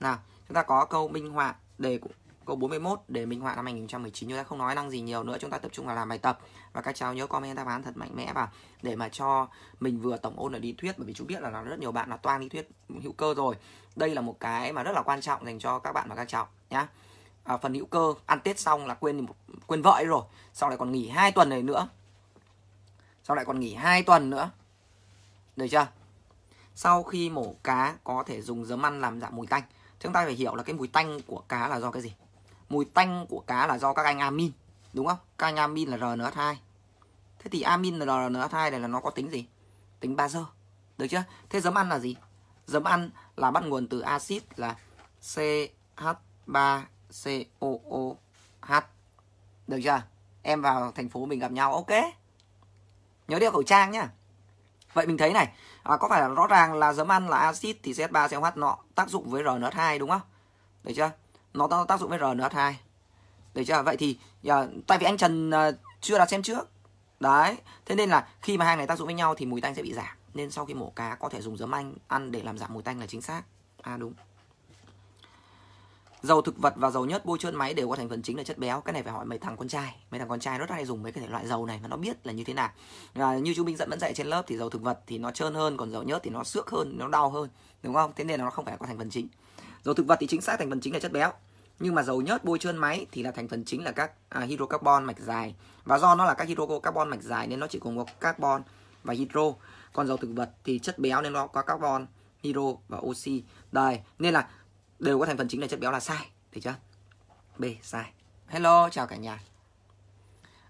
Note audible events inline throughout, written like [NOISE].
Nào, chúng ta có câu minh họa đề câu 41 để minh họa năm 2019 chúng ta không nói năng gì nhiều nữa chúng ta tập trung vào làm bài tập và các cháu nhớ comment đáp án thật mạnh mẽ vào để mà cho mình vừa tổng ôn ở lý thuyết bởi vì chúng biết là rất nhiều bạn là toan lý thuyết hữu cơ rồi đây là một cái mà rất là quan trọng dành cho các bạn và các cháu nhá à, phần hữu cơ ăn tết xong là quên quên vợ rồi sau lại còn nghỉ hai tuần này nữa sau lại còn nghỉ hai tuần nữa được chưa sau khi mổ cá có thể dùng giấm ăn làm giảm mùi tanh chúng ta phải hiểu là cái mùi tanh của cá là do cái gì mùi tanh của cá là do các anh amin đúng không các anh amin là RNH2 thế thì amin là RNH2 này là nó có tính gì tính bazơ được chưa thế giấm ăn là gì giấm ăn là bắt nguồn từ axit là CH3COOH được chưa em vào thành phố mình gặp nhau ok nhớ đeo khẩu trang nhá Vậy mình thấy này, à, có phải là rõ ràng là giấm ăn là axit thì CH3COH nó tác dụng với RNH2 đúng không? Được chưa? Nó, nó tác dụng với RNH2. Được chưa? Vậy thì à, tại vì anh Trần à, chưa đặt xem trước. Đấy, thế nên là khi mà hai này tác dụng với nhau thì mùi tanh sẽ bị giảm. Nên sau khi mổ cá có thể dùng giấm anh ăn để làm giảm mùi tanh là chính xác. À đúng dầu thực vật và dầu nhất bôi trơn máy đều có thành phần chính là chất béo cái này phải hỏi mấy thằng con trai mấy thằng con trai rất hay dùng mấy cái loại dầu này mà nó biết là như thế nào à, như chú minh dẫn vẫn dạy trên lớp thì dầu thực vật thì nó trơn hơn còn dầu nhớt thì nó xước hơn nó đau hơn đúng không thế nên nó không phải có thành phần chính dầu thực vật thì chính xác thành phần chính là chất béo nhưng mà dầu nhớt bôi trơn máy thì là thành phần chính là các à, hydrocarbon mạch dài và do nó là các hydrocarbon mạch dài nên nó chỉ gồm có carbon và hydro còn dầu thực vật thì chất béo nên nó có carbon hydro và oxy đây nên là đều có thành phần chính là chất béo là sai được chưa b sai hello chào cả nhà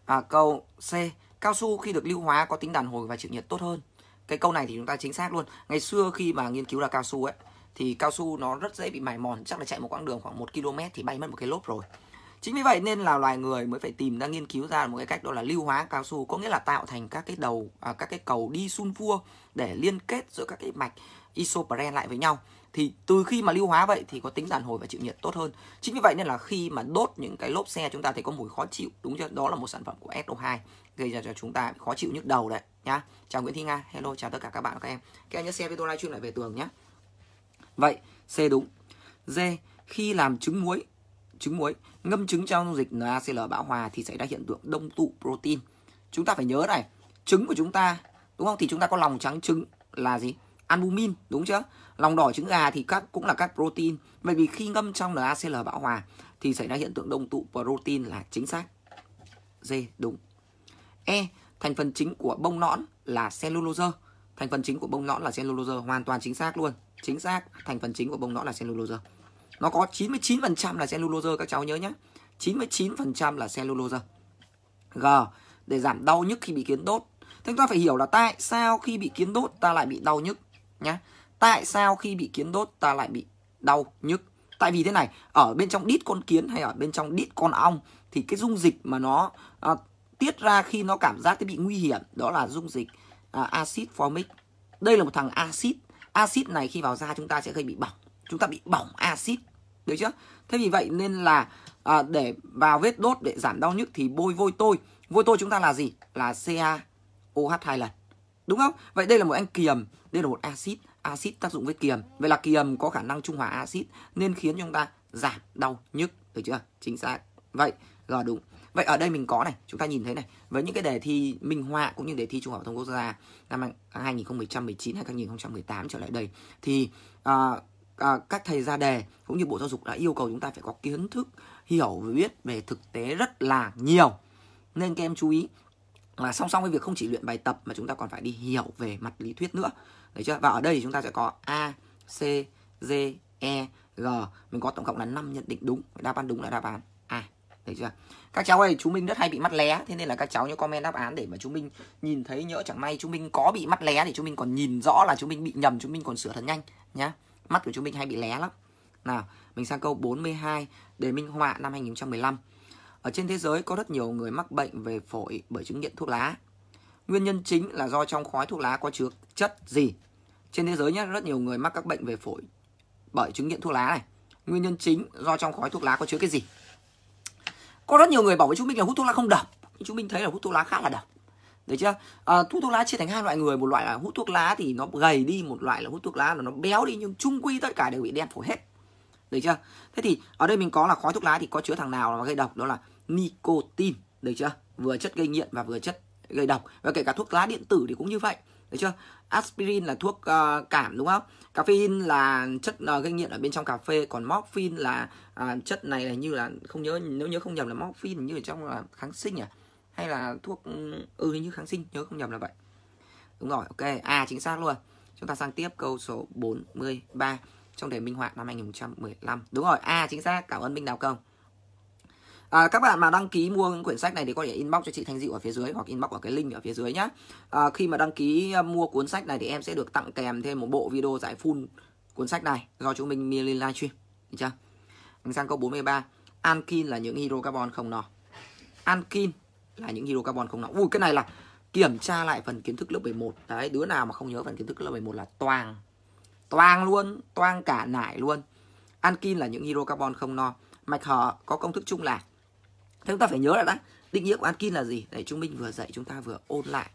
à, câu c cao su khi được lưu hóa có tính đàn hồi và chịu nhiệt tốt hơn cái câu này thì chúng ta chính xác luôn ngày xưa khi mà nghiên cứu là cao su ấy thì cao su nó rất dễ bị mài mòn chắc là chạy một quãng đường khoảng 1 km thì bay mất một cái lốp rồi chính vì vậy nên là loài người mới phải tìm ra nghiên cứu ra một cái cách đó là lưu hóa cao su có nghĩa là tạo thành các cái đầu à, các cái cầu đi sun vua để liên kết giữa các cái mạch isoprene lại với nhau thì từ khi mà lưu hóa vậy thì có tính đàn hồi và chịu nhiệt tốt hơn chính vì vậy nên là khi mà đốt những cái lốp xe chúng ta thấy có mùi khó chịu đúng chưa đó là một sản phẩm của SO2 gây ra cho chúng ta khó chịu nhức đầu đấy nhá chào Nguyễn Thi Nga hello chào tất cả các bạn và các em các em nhớ xe video livestream lại về tường nhé vậy C đúng D khi làm trứng muối trứng muối ngâm trứng trong dung dịch NaCl bão hòa thì xảy ra hiện tượng đông tụ protein chúng ta phải nhớ này trứng của chúng ta đúng không thì chúng ta có lòng trắng trứng là gì albumin đúng chưa lòng đỏ trứng gà thì các cũng là các protein bởi vì khi ngâm trong NaCl bão hòa thì xảy ra hiện tượng đông tụ protein là chính xác D đúng E thành phần chính của bông nõn là cellulose thành phần chính của bông nõn là cellulose hoàn toàn chính xác luôn chính xác thành phần chính của bông nõn là cellulose nó có 99% là cellulose các cháu nhớ nhé 99% là cellulose G để giảm đau nhức khi bị kiến đốt thế chúng ta phải hiểu là tại sao khi bị kiến đốt ta lại bị đau nhức nhá tại sao khi bị kiến đốt ta lại bị đau nhức tại vì thế này ở bên trong đít con kiến hay ở bên trong đít con ong thì cái dung dịch mà nó à, tiết ra khi nó cảm giác cái bị nguy hiểm đó là dung dịch à, axit formic đây là một thằng axit axit này khi vào da chúng ta sẽ gây bị bỏng chúng ta bị bỏng axit được chưa thế vì vậy nên là à, để vào vết đốt để giảm đau nhức thì bôi vôi tôi vôi tôi chúng ta là gì là CaOH hai lần đúng không vậy đây là một anh kiềm đây là một axit axit tác dụng với kiềm. Vậy là kiềm có khả năng trung hòa axit nên khiến chúng ta giảm đau nhức, được chưa? Chính xác. Vậy, rồi đúng. Vậy ở đây mình có này, chúng ta nhìn thấy này, với những cái đề thi minh họa cũng như đề thi trung học phổ thông quốc gia năm 2019 hay 2018 trở lại đây thì à, à, các thầy ra đề cũng như Bộ Giáo dục đã yêu cầu chúng ta phải có kiến thức hiểu và biết về thực tế rất là nhiều. Nên các em chú ý là song song với việc không chỉ luyện bài tập mà chúng ta còn phải đi hiểu về mặt lý thuyết nữa. Đấy chưa? Và ở đây thì chúng ta sẽ có A, C, D, E, G. Mình có tổng cộng là 5 nhận định đúng. Đáp án đúng là đáp án A. Thấy chưa? Các cháu ơi, chúng mình rất hay bị mắt lé, thế nên là các cháu nhớ comment đáp án để mà chúng mình nhìn thấy nhỡ chẳng may chúng mình có bị mắt lé thì chúng mình còn nhìn rõ là chúng mình bị nhầm, chúng mình còn sửa thật nhanh nhá. Mắt của chúng mình hay bị lé lắm. Nào, mình sang câu 42 đề minh họa năm 2015. Ở trên thế giới có rất nhiều người mắc bệnh về phổi bởi chứng nghiện thuốc lá. Nguyên nhân chính là do trong khói thuốc lá có chứa chất gì. Trên thế giới nhé, rất nhiều người mắc các bệnh về phổi bởi chứng nghiện thuốc lá này. Nguyên nhân chính do trong khói thuốc lá có chứa cái gì. Có rất nhiều người bảo với chúng mình là hút thuốc lá không độc. Nhưng chúng mình thấy là hút thuốc lá khá là độc. Đấy chưa? À, hút thuốc lá chia thành hai loại người, một loại là hút thuốc lá thì nó gầy đi, một loại là hút thuốc lá là nó béo đi nhưng chung quy tất cả đều bị đen phổi hết. Được chưa? Thế thì ở đây mình có là khói thuốc lá thì có chứa thằng nào mà gây độc đó là nicotine, được chưa? Vừa chất gây nghiện và vừa chất gây độc và kể cả thuốc lá điện tử thì cũng như vậy được chưa aspirin là thuốc uh, cảm đúng không caffeine là chất uh, gây nghiện ở bên trong cà phê còn morphine là uh, chất này là như là không nhớ nếu nhớ không nhầm là morphine như ở trong là kháng sinh à hay là thuốc ừ, ừ như kháng sinh nhớ không nhầm là vậy đúng rồi ok à chính xác luôn chúng ta sang tiếp câu số 43 trong đề minh họa năm 2015 đúng rồi a à, chính xác cảm ơn minh đào công à, các bạn mà đăng ký mua quyển sách này thì có thể inbox cho chị Thanh Dịu ở phía dưới hoặc inbox ở cái link ở phía dưới nhé à, khi mà đăng ký à, mua cuốn sách này thì em sẽ được tặng kèm thêm một bộ video giải full cuốn sách này do chúng mình Milin livestream được chưa mình sang câu 43 Ankin là những hydrocarbon không no Ankin là những hydrocarbon không no ui cái này là kiểm tra lại phần kiến thức lớp 11 đấy đứa nào mà không nhớ phần kiến thức lớp 11 là toang toang luôn toang cả nải luôn Ankin là những hydrocarbon không no mạch hở có công thức chung là Thế chúng ta phải nhớ lại đã định nghĩa của Ankin là gì? Để chúng mình vừa dạy chúng ta vừa ôn lại.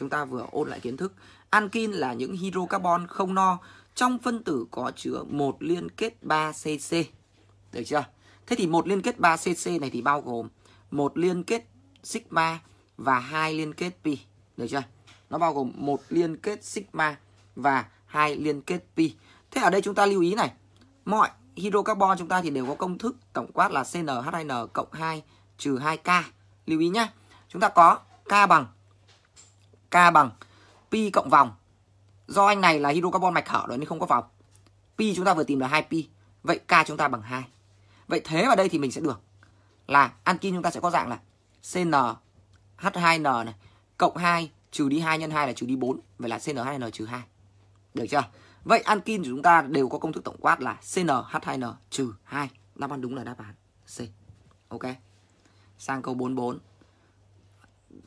Chúng ta vừa ôn lại kiến thức. Ankin là những hydrocarbon không no trong phân tử có chứa một liên kết 3cc. Được chưa? Thế thì một liên kết 3cc này thì bao gồm một liên kết sigma và hai liên kết pi. Được chưa? Nó bao gồm một liên kết sigma và hai liên kết pi. Thế ở đây chúng ta lưu ý này. Mọi hydrocarbon chúng ta thì đều có công thức tổng quát là CnH2n cộng 2 trừ 2K. Lưu ý nhé Chúng ta có K bằng K bằng pi cộng vòng. Do anh này là hydrocarbon mạch hở đó nên không có vòng. Pi chúng ta vừa tìm là 2 pi. Vậy K chúng ta bằng 2. Vậy thế vào đây thì mình sẽ được là ankin chúng ta sẽ có dạng là CN H2N này cộng 2 trừ đi 2 nhân 2 là trừ đi 4, vậy là CN2N trừ 2. Được chưa? Vậy ankin của chúng ta đều có công thức tổng quát là CnH2n trừ 2. Đáp án đúng là đáp án C. Ok sang câu 44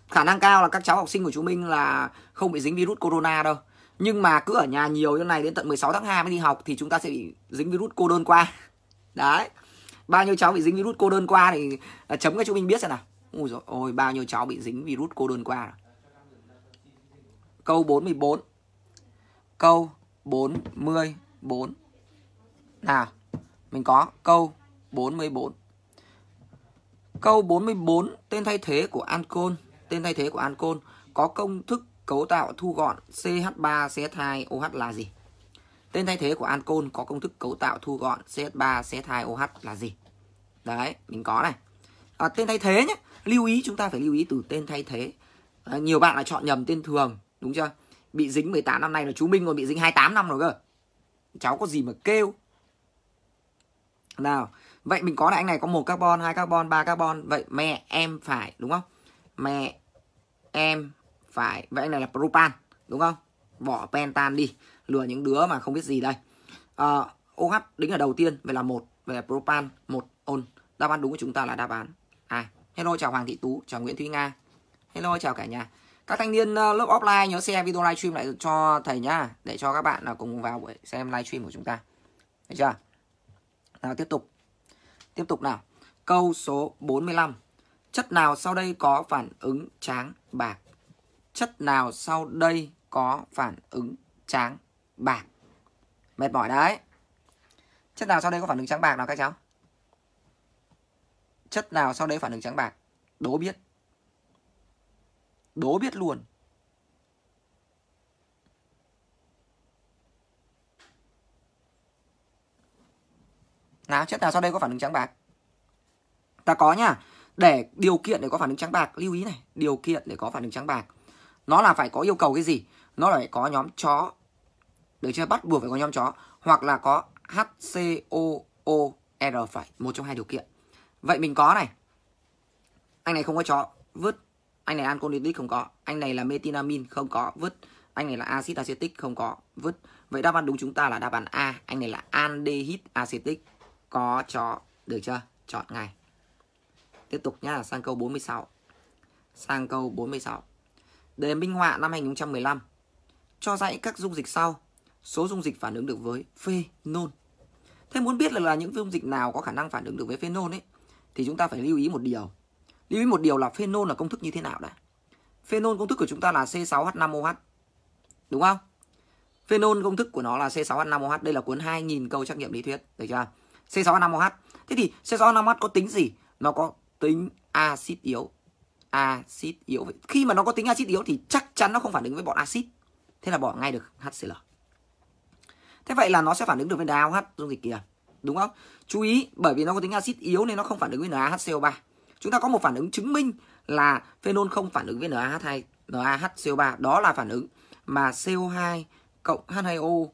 khả năng cao là các cháu học sinh của chúng mình là không bị dính virus corona đâu nhưng mà cứ ở nhà nhiều như này đến tận 16 tháng 2 mới đi học thì chúng ta sẽ bị dính virus cô đơn qua [LAUGHS] đấy bao nhiêu cháu bị dính virus cô đơn qua thì à, chấm cho chúng mình biết xem nào ôi dồi ôi bao nhiêu cháu bị dính virus cô đơn qua rồi. câu 44 câu 44 nào mình có câu 44 Câu 44, tên thay thế của ancol, tên thay thế của ancol có công thức cấu tạo thu gọn CH3 CH2 OH là gì? Tên thay thế của ancol có công thức cấu tạo thu gọn CH3 CH2 OH là gì? Đấy, mình có này. À, tên thay thế nhé. Lưu ý chúng ta phải lưu ý từ tên thay thế. À, nhiều bạn là chọn nhầm tên thường, đúng chưa? Bị dính 18 năm nay là chú Minh còn bị dính 28 năm rồi cơ. Cháu có gì mà kêu. Nào, vậy mình có là anh này có một carbon hai carbon ba carbon vậy mẹ em phải đúng không mẹ em phải vậy anh này là propan đúng không bỏ pentan đi lừa những đứa mà không biết gì đây à, OH đính ở đầu tiên vậy là một về propan một ôn đáp án đúng của chúng ta là đáp án à hello chào Hoàng Thị Tú chào Nguyễn Thúy Nga hello chào cả nhà các thanh niên ờ, lớp offline nhớ xem video livestream lại cho thầy nhá để cho các bạn là cùng vào buổi xem livestream của chúng ta được chưa nào tiếp tục Tiếp tục nào. Câu số 45. Chất nào sau đây có phản ứng tráng bạc? Chất nào sau đây có phản ứng tráng bạc? Mệt mỏi đấy. Chất nào sau đây có phản ứng trắng bạc nào các cháu? Chất nào sau đây phản ứng trắng bạc? Đố biết. Đố biết luôn. Nào, chất nào sau đây có phản ứng trắng bạc? Ta có nhá. Để điều kiện để có phản ứng trắng bạc, lưu ý này, điều kiện để có phản ứng trắng bạc. Nó là phải có yêu cầu cái gì? Nó là phải có nhóm chó. Được chưa? Bắt buộc phải có nhóm chó hoặc là có HCOOR phải một trong hai điều kiện. Vậy mình có này. Anh này không có chó, vứt. Anh này anconidic không có, anh này là metinamin không có, vứt. Anh này là axit acetic không có, vứt. Vậy đáp án đúng chúng ta là đáp án A, anh này là aldehyde acetic có chó được chưa chọn ngay tiếp tục nhá sang câu 46 sang câu 46 đề minh họa năm 2015 cho dãy các dung dịch sau số dung dịch phản ứng được với phenol thế muốn biết là, là những dung dịch nào có khả năng phản ứng được với phenol ấy thì chúng ta phải lưu ý một điều lưu ý một điều là phenol là công thức như thế nào đã phenol công thức của chúng ta là C6H5OH đúng không phenol công thức của nó là C6H5OH đây là cuốn 2000 câu trắc nghiệm lý thuyết được chưa C6H5OH. Thế thì C6H5OH có tính gì? Nó có tính axit yếu. Axit yếu. Khi mà nó có tính axit yếu thì chắc chắn nó không phản ứng với bọn axit. Thế là bỏ ngay được HCl. Thế vậy là nó sẽ phản ứng được với NaOH dung dịch kia, Đúng không? Chú ý bởi vì nó có tính axit yếu nên nó không phản ứng với NaHCO3. Chúng ta có một phản ứng chứng minh là phenol không phản ứng với NaH2 NaHCO3, đó là phản ứng mà CO2 cộng H2O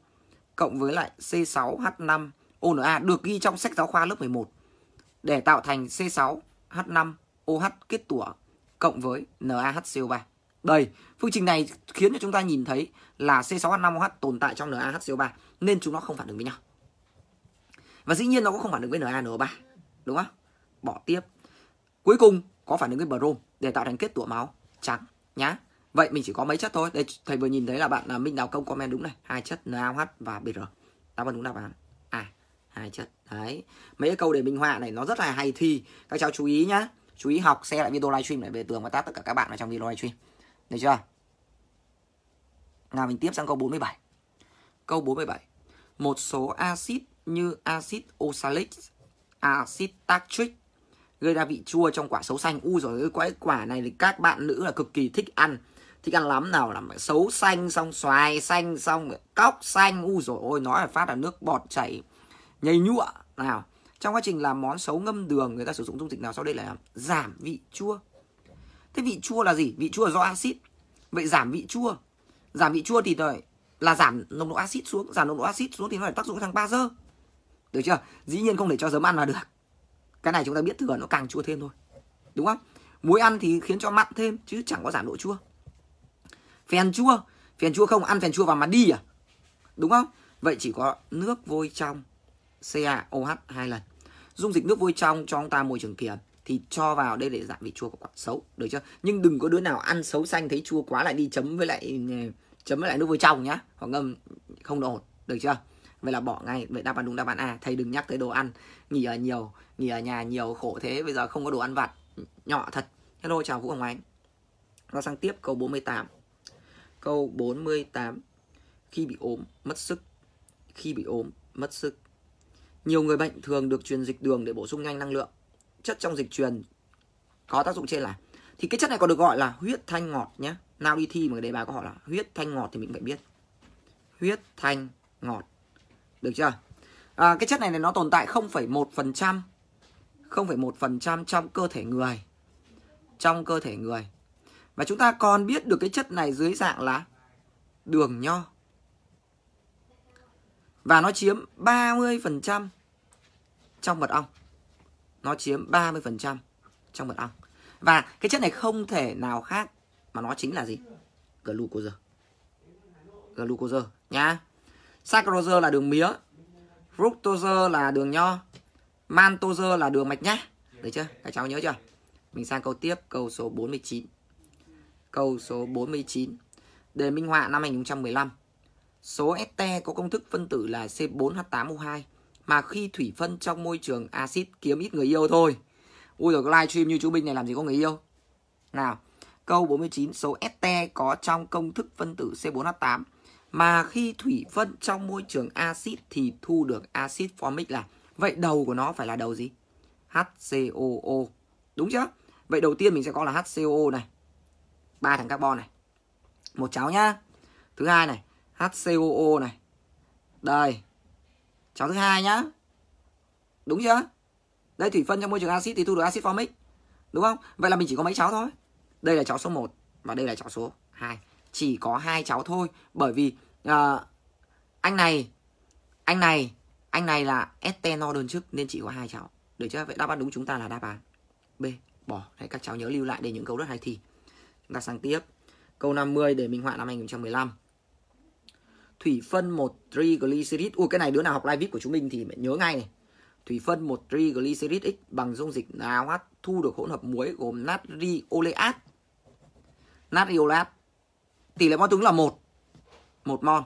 cộng với lại C6H5 ONA được ghi trong sách giáo khoa lớp 11 để tạo thành C6H5OH kết tủa cộng với NaHCO3. Đây, phương trình này khiến cho chúng ta nhìn thấy là C6H5OH tồn tại trong NaHCO3 nên chúng nó không phản ứng với nhau. Và dĩ nhiên nó cũng không phản ứng với NaNO3, đúng không? Bỏ tiếp. Cuối cùng có phản ứng với brom để tạo thành kết tủa máu trắng nhá. Vậy mình chỉ có mấy chất thôi. Đây thầy vừa nhìn thấy là bạn là Minh Đào Công comment đúng này, hai chất NaOH và Br. Đáp án đúng đáp án hai chất đấy mấy cái câu để minh họa này nó rất là hay thi các cháu chú ý nhá chú ý học xem lại video livestream để về tường và tát tất cả các bạn ở trong video livestream được chưa nào mình tiếp sang câu 47 câu 47 một số axit như axit oxalic axit tartric gây ra vị chua trong quả xấu xanh u rồi cái quả, này thì các bạn nữ là cực kỳ thích ăn thích ăn lắm nào là xấu xanh xong xoài xanh xong cóc xanh u rồi ôi nói là phát là nước bọt chảy nhầy nhụa nào trong quá trình làm món xấu ngâm đường người ta sử dụng dung dịch nào sau đây là giảm vị chua thế vị chua là gì vị chua là do axit vậy giảm vị chua giảm vị chua thì rồi là giảm nồng độ axit xuống giảm nồng độ axit xuống thì nó phải tác dụng thằng ba dơ được chưa dĩ nhiên không để cho giấm ăn là được cái này chúng ta biết thừa nó càng chua thêm thôi đúng không muối ăn thì khiến cho mặn thêm chứ chẳng có giảm độ chua phèn chua phèn chua không ăn phèn chua vào mà đi à đúng không vậy chỉ có nước vôi trong CaOH hai lần. Dung dịch nước vôi trong cho ông ta môi trường kiềm thì cho vào đây để giảm dạ vị chua của quả xấu, được chưa? Nhưng đừng có đứa nào ăn xấu xanh thấy chua quá lại đi chấm với lại ừ, chấm với lại nước vôi trong nhá, hoặc ngâm không độ ổn, được chưa? Vậy là bỏ ngay, vậy đáp án đúng đáp án A. Thầy đừng nhắc tới đồ ăn, nghỉ ở nhiều, nghỉ ở nhà nhiều khổ thế, bây giờ không có đồ ăn vặt, nhỏ thật. Hello chào Vũ Hồng anh nó sang tiếp câu 48. Câu 48 khi bị ốm mất sức khi bị ốm mất sức nhiều người bệnh thường được truyền dịch đường để bổ sung nhanh năng lượng. Chất trong dịch truyền có tác dụng trên là thì cái chất này còn được gọi là huyết thanh ngọt nhé. Nào đi thi mà cái đề bài có hỏi là huyết thanh ngọt thì mình phải biết. Huyết thanh ngọt. Được chưa? À, cái chất này, này nó tồn tại 0,1% 0,1% trong cơ thể người. Trong cơ thể người. Và chúng ta còn biết được cái chất này dưới dạng là đường nho. Và nó chiếm 30% trong mật ong. Nó chiếm 30% trong mật ong. Và cái chất này không thể nào khác mà nó chính là gì? Glucose. Glucose nhá. Saccharose là đường mía, fructose là đường nho, maltose là đường mạch nhá. Được chưa? Các cháu nhớ chưa? Mình sang câu tiếp, câu số 49. Câu số 49. Đề minh họa năm 2015. Số este có công thức phân tử là C4H8O2 mà khi thủy phân trong môi trường axit kiếm ít người yêu thôi. Ui rồi cái livestream như chú Bình này làm gì có người yêu. Nào, câu 49 số este có trong công thức phân tử C4H8 mà khi thủy phân trong môi trường axit thì thu được axit formic là vậy đầu của nó phải là đầu gì? HCOO. Đúng chưa? Vậy đầu tiên mình sẽ có là HCOO này. ba thằng carbon này. Một cháu nhá. Thứ hai này, HCOO này. Đây. Cháu thứ hai nhá. Đúng chưa? Đây thủy phân trong môi trường axit thì thu được axit formic. Đúng không? Vậy là mình chỉ có mấy cháu thôi. Đây là cháu số 1 và đây là cháu số 2. Chỉ có hai cháu thôi bởi vì uh, anh này anh này anh này là no đơn chức nên chỉ có hai cháu. Được chưa? Vậy đáp án đúng chúng ta là đáp án B. Bỏ. Đấy, các cháu nhớ lưu lại để những câu rất hay thì Chúng ta sang tiếp. Câu 50 để minh họa năm 2015 thủy phân một triglycerid ui cái này đứa nào học live vip của chúng mình thì nhớ ngay này thủy phân một triglycerid x bằng dung dịch nào NaOH thu được hỗn hợp muối gồm natri oleat natri oleat tỷ lệ mol tướng là một một mol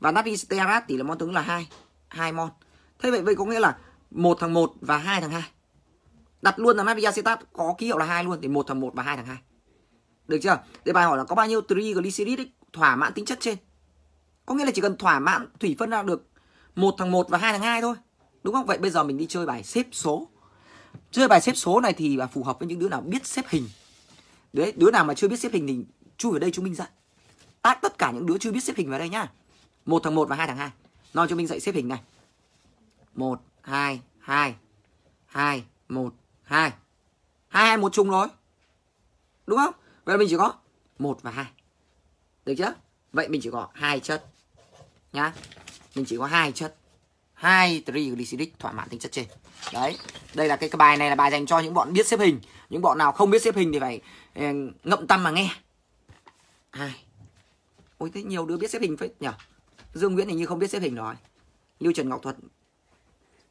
và natri stearat tỷ lệ mol tướng là hai hai mol thế vậy vậy có nghĩa là một thằng một và hai thằng hai đặt luôn là natri acetat có ký hiệu là hai luôn thì một thằng một và hai thằng hai được chưa? Để bài hỏi là có bao nhiêu triglycerid thỏa mãn tính chất trên có nghĩa là chỉ cần thỏa mãn thủy phân ra được một thằng một và hai thằng hai thôi đúng không vậy bây giờ mình đi chơi bài xếp số chơi bài xếp số này thì là phù hợp với những đứa nào biết xếp hình đấy đứa nào mà chưa biết xếp hình thì chui ở đây chúng mình dạy tác tất cả những đứa chưa biết xếp hình vào đây nhá một thằng một và hai thằng hai nói cho mình dạy xếp hình này một hai hai hai một hai hai hai một chung rồi đúng không vậy là mình chỉ có một và hai được chưa vậy mình chỉ có hai chất nhá mình chỉ có hai chất hai triglyceric thỏa mãn tính chất trên đấy đây là cái, cái bài này là bài dành cho những bọn biết xếp hình những bọn nào không biết xếp hình thì phải ờ, ngậm tâm mà nghe hai ôi thế nhiều đứa biết xếp hình phết nhở dương nguyễn hình như không biết xếp hình rồi lưu trần ngọc thuật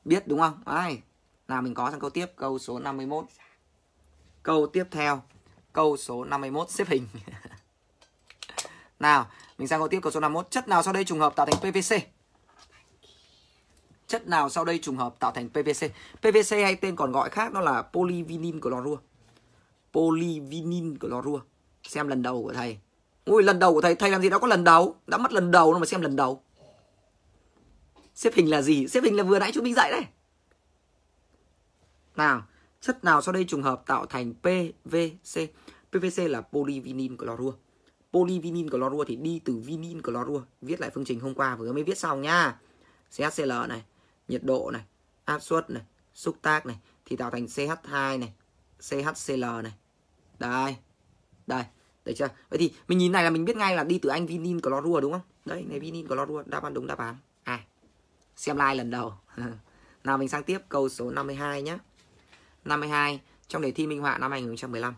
biết đúng không ai nào mình có sang câu tiếp câu số 51 câu tiếp theo câu số 51 xếp hình [LAUGHS] Nào, mình sang câu tiếp câu số 51. Chất nào sau đây trùng hợp tạo thành PVC? Chất nào sau đây trùng hợp tạo thành PVC? PVC hay tên còn gọi khác đó là polyvinyl clorua. Polyvinyl clorua. Xem lần đầu của thầy. Ui, lần đầu của thầy, thầy làm gì đã có lần đầu. Đã mất lần đầu đâu mà xem lần đầu. Xếp hình là gì? Xếp hình là vừa nãy chúng mình dạy đấy. Nào, chất nào sau đây trùng hợp tạo thành PVC? PVC là polyvinyl clorua polyvinyl clorua thì đi từ vinyl clorua viết lại phương trình hôm qua vừa mới viết xong nha CHCl này nhiệt độ này áp suất này xúc tác này thì tạo thành CH2 này CHCl này đây đây được chưa vậy thì mình nhìn này là mình biết ngay là đi từ anh vinyl clorua đúng không đây này vinyl clorua đáp án đúng đáp án à xem like lần đầu [LAUGHS] nào mình sang tiếp câu số 52 nhé 52 trong đề thi minh họa năm 2015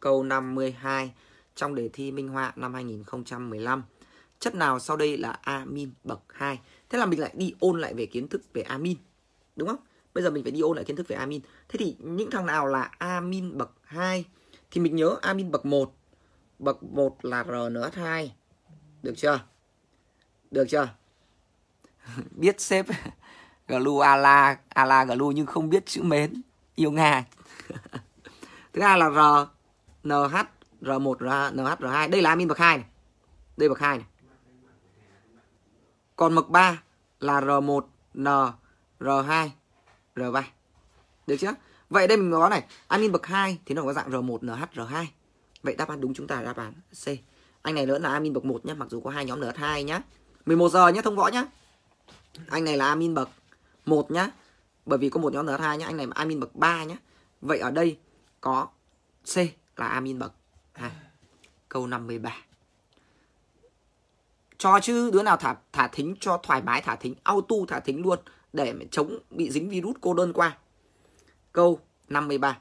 câu 52 trong đề thi minh họa năm 2015. Chất nào sau đây là amin bậc 2. Thế là mình lại đi ôn lại về kiến thức về amin. Đúng không? Bây giờ mình phải đi ôn lại kiến thức về amin. Thế thì những thằng nào là amin bậc 2 thì mình nhớ amin bậc 1. Bậc 1 là RNH2. Được chưa? Được chưa? [LAUGHS] biết xếp [LAUGHS] glu ala ala glu nhưng không biết chữ mến yêu nga. [LAUGHS] Thứ hai là r nh R1, NH, R2. Đây là amin bậc 2 này. Đây bậc 2 này. Còn bậc 3 là R1, N, R2, R3. Được chưa? Vậy đây mình có này, amin bậc 2 thì nó có dạng R1, NH, R2. Vậy đáp án đúng chúng ta là đáp án C. Anh này lớn là amin bậc 1 nhé mặc dù có hai nhóm NH2 nhá. 11 giờ nhé thông võ nhé Anh này là amin bậc 1 nhé Bởi vì có một nhóm NH2 nhé anh này là amin bậc 3 nhé Vậy ở đây có C là amin bậc à, câu 53 cho chứ đứa nào thả thả thính cho thoải mái thả thính auto thả thính luôn để chống bị dính virus cô đơn qua câu 53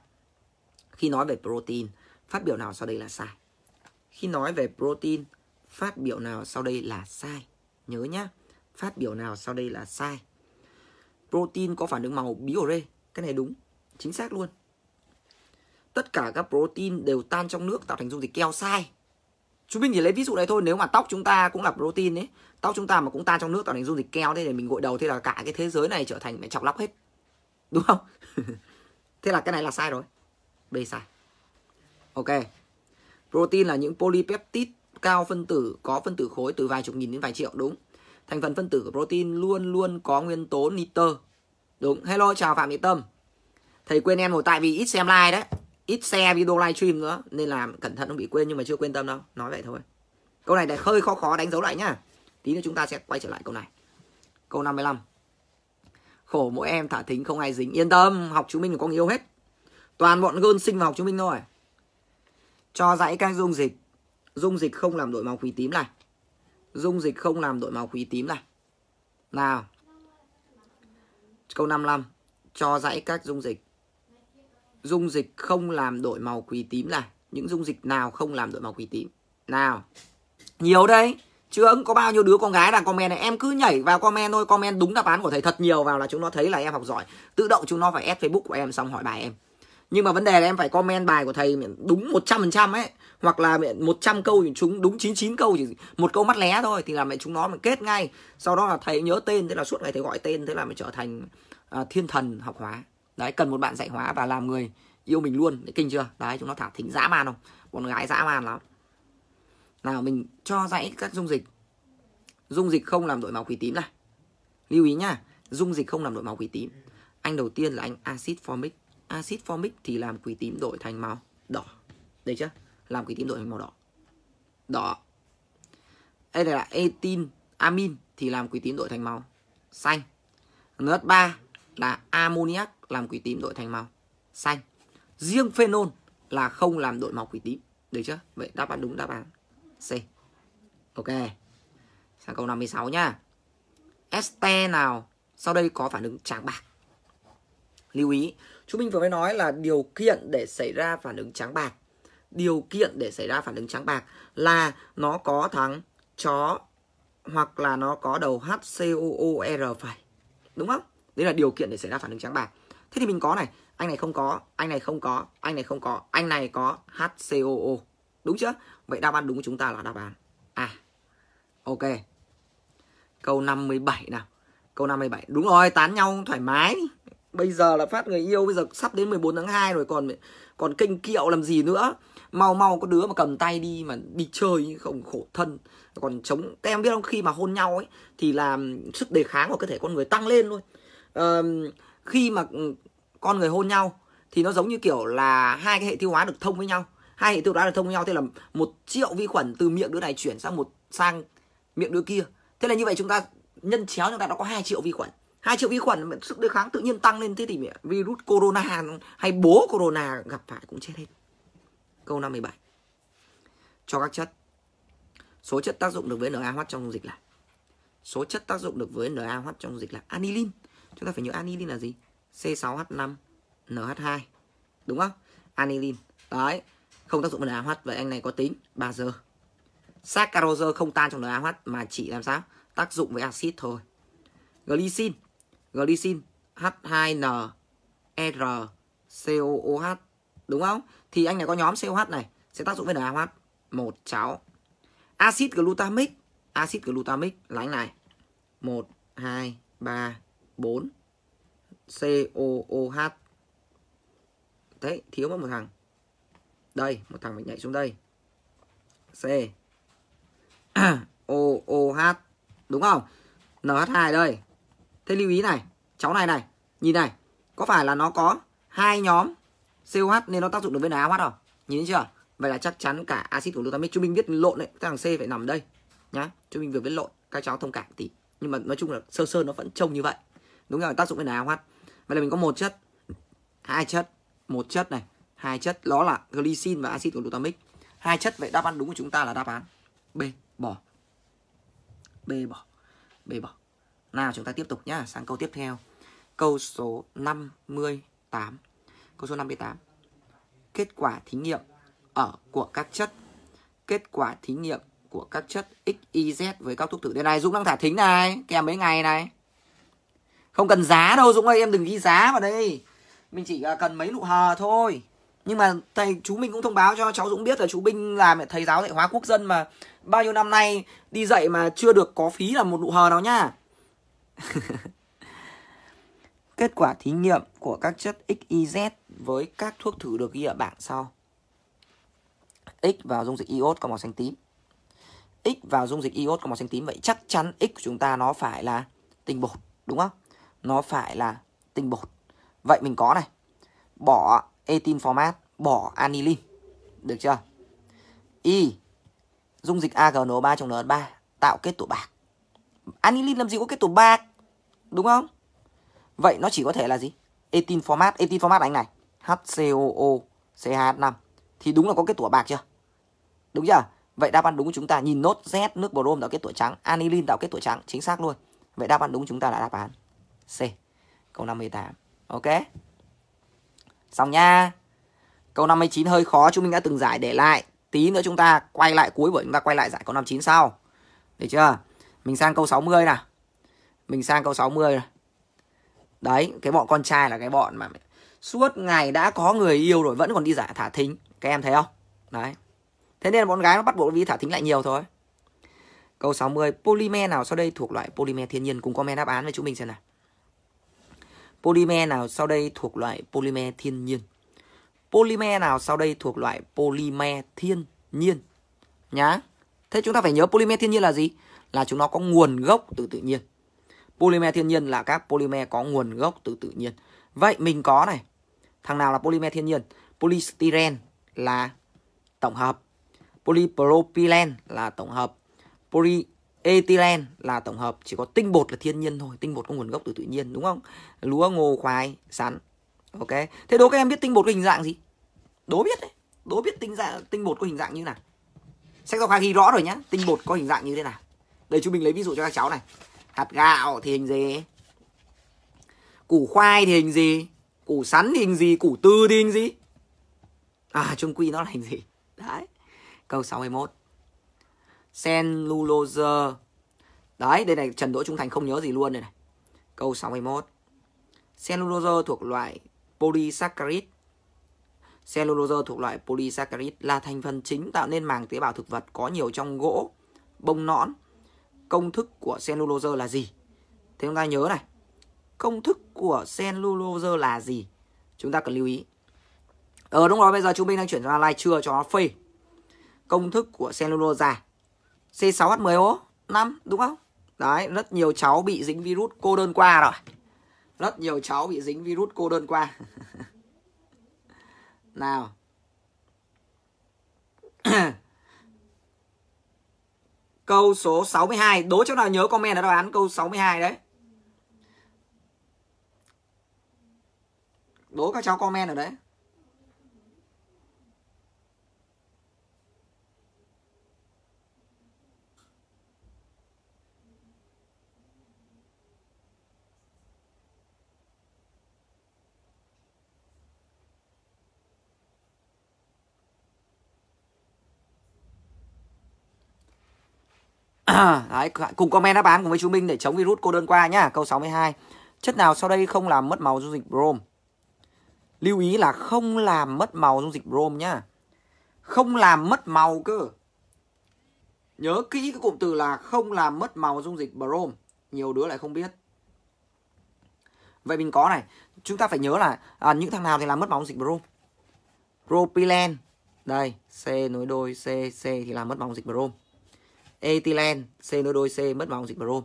khi nói về protein phát biểu nào sau đây là sai khi nói về protein phát biểu nào sau đây là sai nhớ nhá phát biểu nào sau đây là sai protein có phản ứng màu biore cái này đúng chính xác luôn tất cả các protein đều tan trong nước tạo thành dung dịch keo sai chúng mình chỉ lấy ví dụ này thôi nếu mà tóc chúng ta cũng là protein ấy tóc chúng ta mà cũng tan trong nước tạo thành dung dịch keo thế thì mình gội đầu thế là cả cái thế giới này trở thành phải chọc lóc hết [LAUGHS] đúng không [LAUGHS] thế là cái này là sai rồi b sai ok protein là những polypeptide cao phân tử có phân tử khối từ vài chục nghìn đến vài triệu đúng thành phần phân tử của protein luôn luôn có nguyên tố nitơ đúng hello chào phạm thị tâm thầy quên em một tại vì ít xem like đấy ít xe video livestream nữa nên là cẩn thận không bị quên nhưng mà chưa quên tâm đâu nói vậy thôi câu này để hơi khó khó đánh dấu lại nhá tí nữa chúng ta sẽ quay trở lại câu này câu 55 khổ mỗi em thả thính không ai dính yên tâm học chúng mình có người yêu hết toàn bọn gơn sinh vào học chúng mình thôi cho dãy các dung dịch dung dịch không làm đổi màu quý tím này dung dịch không làm đổi màu quý tím này nào câu 55 cho dãy các dung dịch dung dịch không làm đổi màu quỳ tím này những dung dịch nào không làm đổi màu quỳ tím nào nhiều đấy chưa có bao nhiêu đứa con gái đang comment này em cứ nhảy vào comment thôi comment đúng đáp án của thầy thật nhiều vào là chúng nó thấy là em học giỏi tự động chúng nó phải ép facebook của em xong hỏi bài em nhưng mà vấn đề là em phải comment bài của thầy đúng 100% ấy hoặc là 100 câu thì chúng đúng 99 câu chỉ một câu mắt lé thôi thì là mẹ chúng nó mà kết ngay sau đó là thầy nhớ tên thế là suốt ngày thầy gọi tên thế là mới trở thành à, thiên thần học hóa đấy cần một bạn dạy hóa và làm người yêu mình luôn đấy kinh chưa đấy chúng nó thả thính dã man không bọn gái dã man lắm nào mình cho dãy các dung dịch dung dịch không làm đổi màu quỷ tím này lưu ý nhá dung dịch không làm đổi màu quỷ tím anh đầu tiên là anh axit formic axit formic thì làm quỷ tím đổi thành màu đỏ đấy chứ làm quỷ tím đổi thành màu đỏ đỏ đây là etin amin thì làm quỷ tím đổi thành màu xanh NH3 là amoniac làm quỷ tím đổi thành màu xanh. Riêng phenol là không làm đổi màu quỷ tím. Được chưa? Vậy đáp án đúng đáp án C. Ok. Sang câu 56 nhá. Este nào sau đây có phản ứng trắng bạc. Lưu ý, chúng mình vừa mới nói là điều kiện để xảy ra phản ứng trắng bạc. Điều kiện để xảy ra phản ứng trắng bạc là nó có thắng chó hoặc là nó có đầu HCOOR phải. Đúng không? đấy là điều kiện để xảy ra phản ứng trắng bạc thế thì mình có này anh này không có anh này không có anh này không có anh này có HCOO đúng chưa vậy đáp án đúng của chúng ta là đáp án à ok câu 57 nào câu 57 đúng rồi tán nhau thoải mái bây giờ là phát người yêu bây giờ sắp đến 14 tháng 2 rồi còn còn kênh kiệu làm gì nữa mau mau có đứa mà cầm tay đi mà đi chơi không khổ thân còn chống em biết không khi mà hôn nhau ấy thì làm sức đề kháng của cơ thể con người tăng lên luôn khi mà ừ, con người hôn nhau thì nó giống như kiểu là hai cái hệ tiêu hóa được thông với nhau hai hệ tiêu hóa được thông với nhau thế là một triệu vi khuẩn từ miệng đứa này chuyển sang một sang miệng đứa kia thế là như vậy chúng ta nhân chéo chúng ta đã có hai triệu vi khuẩn hai triệu vi khuẩn sức đề kháng tự nhiên tăng lên thế thì virus corona hay bố corona gặp phải cũng chết hết câu 57 cho các chất số chất tác dụng được với NaOH trong dịch là số chất tác dụng được với NaOH trong dịch là anilin Chúng ta phải nhớ anilin là gì? C6H5NH2. Đúng không? Anilin. Đấy. Không tác dụng với NaOH vậy anh này có tính 3 giờ. Saccharose không tan trong NaOH mà chỉ làm sao? Tác dụng với axit thôi. Glycine. Glycine H2N R COOH đúng không? Thì anh này có nhóm COH này sẽ tác dụng với NaOH một cháu axit glutamic, axit glutamic là anh này. 1 2 3 4 COOH Đấy, thiếu mất một thằng Đây, một thằng phải nhảy xuống đây C OOH [CLEARS THROAT] Đúng không? NH2 đây Thế lưu ý này, cháu này này Nhìn này, có phải là nó có hai nhóm COH nên nó tác dụng được với NaOH không? Nhìn chưa? Vậy là chắc chắn cả axit của glutamic chúng mình biết lộn đấy, thằng C phải nằm đây nhá. Chúng mình vừa biết lộn, các cháu thông cảm tí. Nhưng mà nói chung là sơ sơ nó vẫn trông như vậy đúng rồi tác dụng là AOH vậy là mình có một chất hai chất một chất này hai chất đó là glycine và axit glutamic hai chất vậy đáp án đúng của chúng ta là đáp án B bỏ B bỏ B bỏ nào chúng ta tiếp tục nhá sang câu tiếp theo câu số 58 câu số 58 kết quả thí nghiệm ở của các chất kết quả thí nghiệm của các chất XYZ với các thuốc thử. Đây này Dũng đang thả thính này, kèm mấy ngày này không cần giá đâu dũng ơi em đừng ghi giá vào đây mình chỉ à, cần mấy nụ hờ thôi nhưng mà thầy chú mình cũng thông báo cho cháu dũng biết là chú binh làm thầy giáo dạy hóa quốc dân mà bao nhiêu năm nay đi dạy mà chưa được có phí là một nụ hờ nào nha [LAUGHS] kết quả thí nghiệm của các chất XYZ với các thuốc thử được ghi ở bảng sau. X vào dung dịch iốt có màu xanh tím. X vào dung dịch iốt có màu xanh tím vậy chắc chắn X của chúng ta nó phải là tinh bột đúng không? nó phải là tinh bột. Vậy mình có này. Bỏ etin format, bỏ anilin. Được chưa? Y dung dịch AgNO3 trong NH3 tạo kết tụ bạc. Anilin làm gì có kết tụ bạc? Đúng không? Vậy nó chỉ có thể là gì? Etin format, etin format anh này, HCOO CH5 thì đúng là có kết tụ bạc chưa? Đúng chưa? Vậy đáp án đúng của chúng ta nhìn nốt Z nước brom tạo kết tụ trắng, anilin tạo kết tụ trắng, chính xác luôn. Vậy đáp án đúng của chúng ta là đáp án C. Câu 58. Ok. Xong nha. Câu 59 hơi khó chúng mình đã từng giải để lại. Tí nữa chúng ta quay lại cuối buổi chúng ta quay lại giải câu 59 sau. Được chưa? Mình sang câu 60 nào. Mình sang câu 60 này. Đấy, cái bọn con trai là cái bọn mà suốt ngày đã có người yêu rồi vẫn còn đi giải thả thính. Các em thấy không? Đấy. Thế nên bọn gái nó bắt buộc đi thả thính lại nhiều thôi. Câu 60, polymer nào sau đây thuộc loại polymer thiên nhiên cùng comment đáp án với chúng mình xem nào. Polymer nào sau đây thuộc loại polymer thiên nhiên? Polymer nào sau đây thuộc loại polymer thiên nhiên? Nhá. Thế chúng ta phải nhớ polymer thiên nhiên là gì? Là chúng nó có nguồn gốc từ tự nhiên. Polymer thiên nhiên là các polymer có nguồn gốc từ tự nhiên. Vậy mình có này. Thằng nào là polymer thiên nhiên? Polystyrene là tổng hợp. Polypropylene là tổng hợp ethylene là tổng hợp chỉ có tinh bột là thiên nhiên thôi tinh bột có nguồn gốc từ tự nhiên đúng không lúa ngô khoai sắn ok thế đố các em biết tinh bột có hình dạng gì đố biết đấy đố biết tinh dạng tinh bột có hình dạng như nào sách giáo khoa ghi rõ rồi nhá tinh bột có hình dạng như thế nào đây chúng mình lấy ví dụ cho các cháu này hạt gạo thì hình gì củ khoai thì hình gì củ sắn thì hình gì củ tư thì hình gì à chung quy nó là hình gì đấy câu 61 cellulose. Đấy, đây này Trần Đỗ Trung Thành không nhớ gì luôn đây này. Câu 61. Cellulose thuộc loại polysaccharide. Cellulose thuộc loại polysaccharide là thành phần chính tạo nên màng tế bào thực vật có nhiều trong gỗ, bông nõn. Công thức của cellulose là gì? Thế chúng ta nhớ này. Công thức của cellulose là gì? Chúng ta cần lưu ý. Ờ đúng rồi, bây giờ chúng mình đang chuyển sang live chưa cho nó phê. Công thức của cellulose C6H10O 5 đúng không? Đấy, rất nhiều cháu bị dính virus cô đơn qua rồi. Rất nhiều cháu bị dính virus cô đơn qua. [LAUGHS] Nào. [CLEARS THROAT] câu số 62, đố chỗ nào nhớ comment ở đáp án câu 62 đấy. Đố các cháu comment ở đấy. [COUGHS] Đấy, cùng comment đáp án cùng với chú Minh để chống virus cô đơn qua nhá. Câu 62. Chất nào sau đây không làm mất màu dung dịch brom? Lưu ý là không làm mất màu dung dịch brom nhá. Không làm mất màu cơ. Nhớ kỹ cái cụm từ là không làm mất màu dung dịch brom. Nhiều đứa lại không biết. Vậy mình có này, chúng ta phải nhớ là à, những thằng nào thì làm mất màu dung dịch brom? Propylen. Đây, C nối đôi C C thì làm mất màu dung dịch brom ethylene C nối đôi C mất vào dịch brom.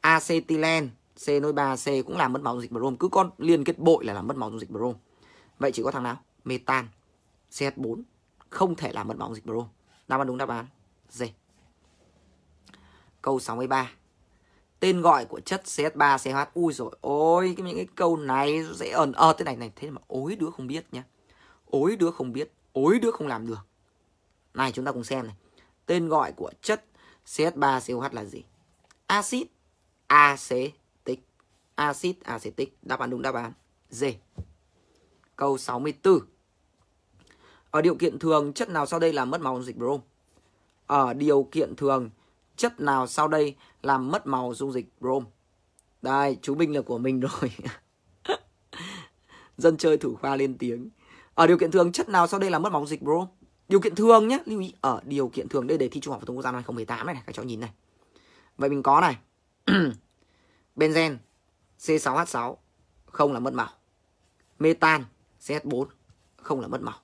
Acetylene C nối 3C cũng làm mất máu dung dịch brom, cứ con liên kết bội là làm mất máu dung dịch brom. Vậy chỉ có thằng nào? Metan CH4 không thể làm mất máu dung dịch brom. Đáp án đúng đáp án D. Câu 63. Tên gọi của chất CH3CH. Ui rồi ôi, cái những cái câu này dễ ẩn ờ thế này này, thế mà ối đứa không biết nhá. Ối đứa không biết, ối đứa không làm được. Này chúng ta cùng xem này. Tên gọi của chất CH3COH là gì? Acid acetic. Acid acetic. Đáp án đúng đáp án D. Câu 64. Ở điều kiện thường chất nào sau đây làm mất màu dịch brom? Ở điều kiện thường chất nào sau đây làm mất màu dung dịch brom? Đây, chú Minh là của mình rồi. [LAUGHS] Dân chơi thủ khoa lên tiếng. Ở điều kiện thường chất nào sau đây làm mất màu dịch brom? điều kiện thường nhé lưu ý ở điều kiện thường đây đề thi trung học phổ thông quốc gia năm 2018 này, này các cháu nhìn này vậy mình có này [CLEARS THROAT] benzen C6H6 không là mất màu metan CH4 không là mất màu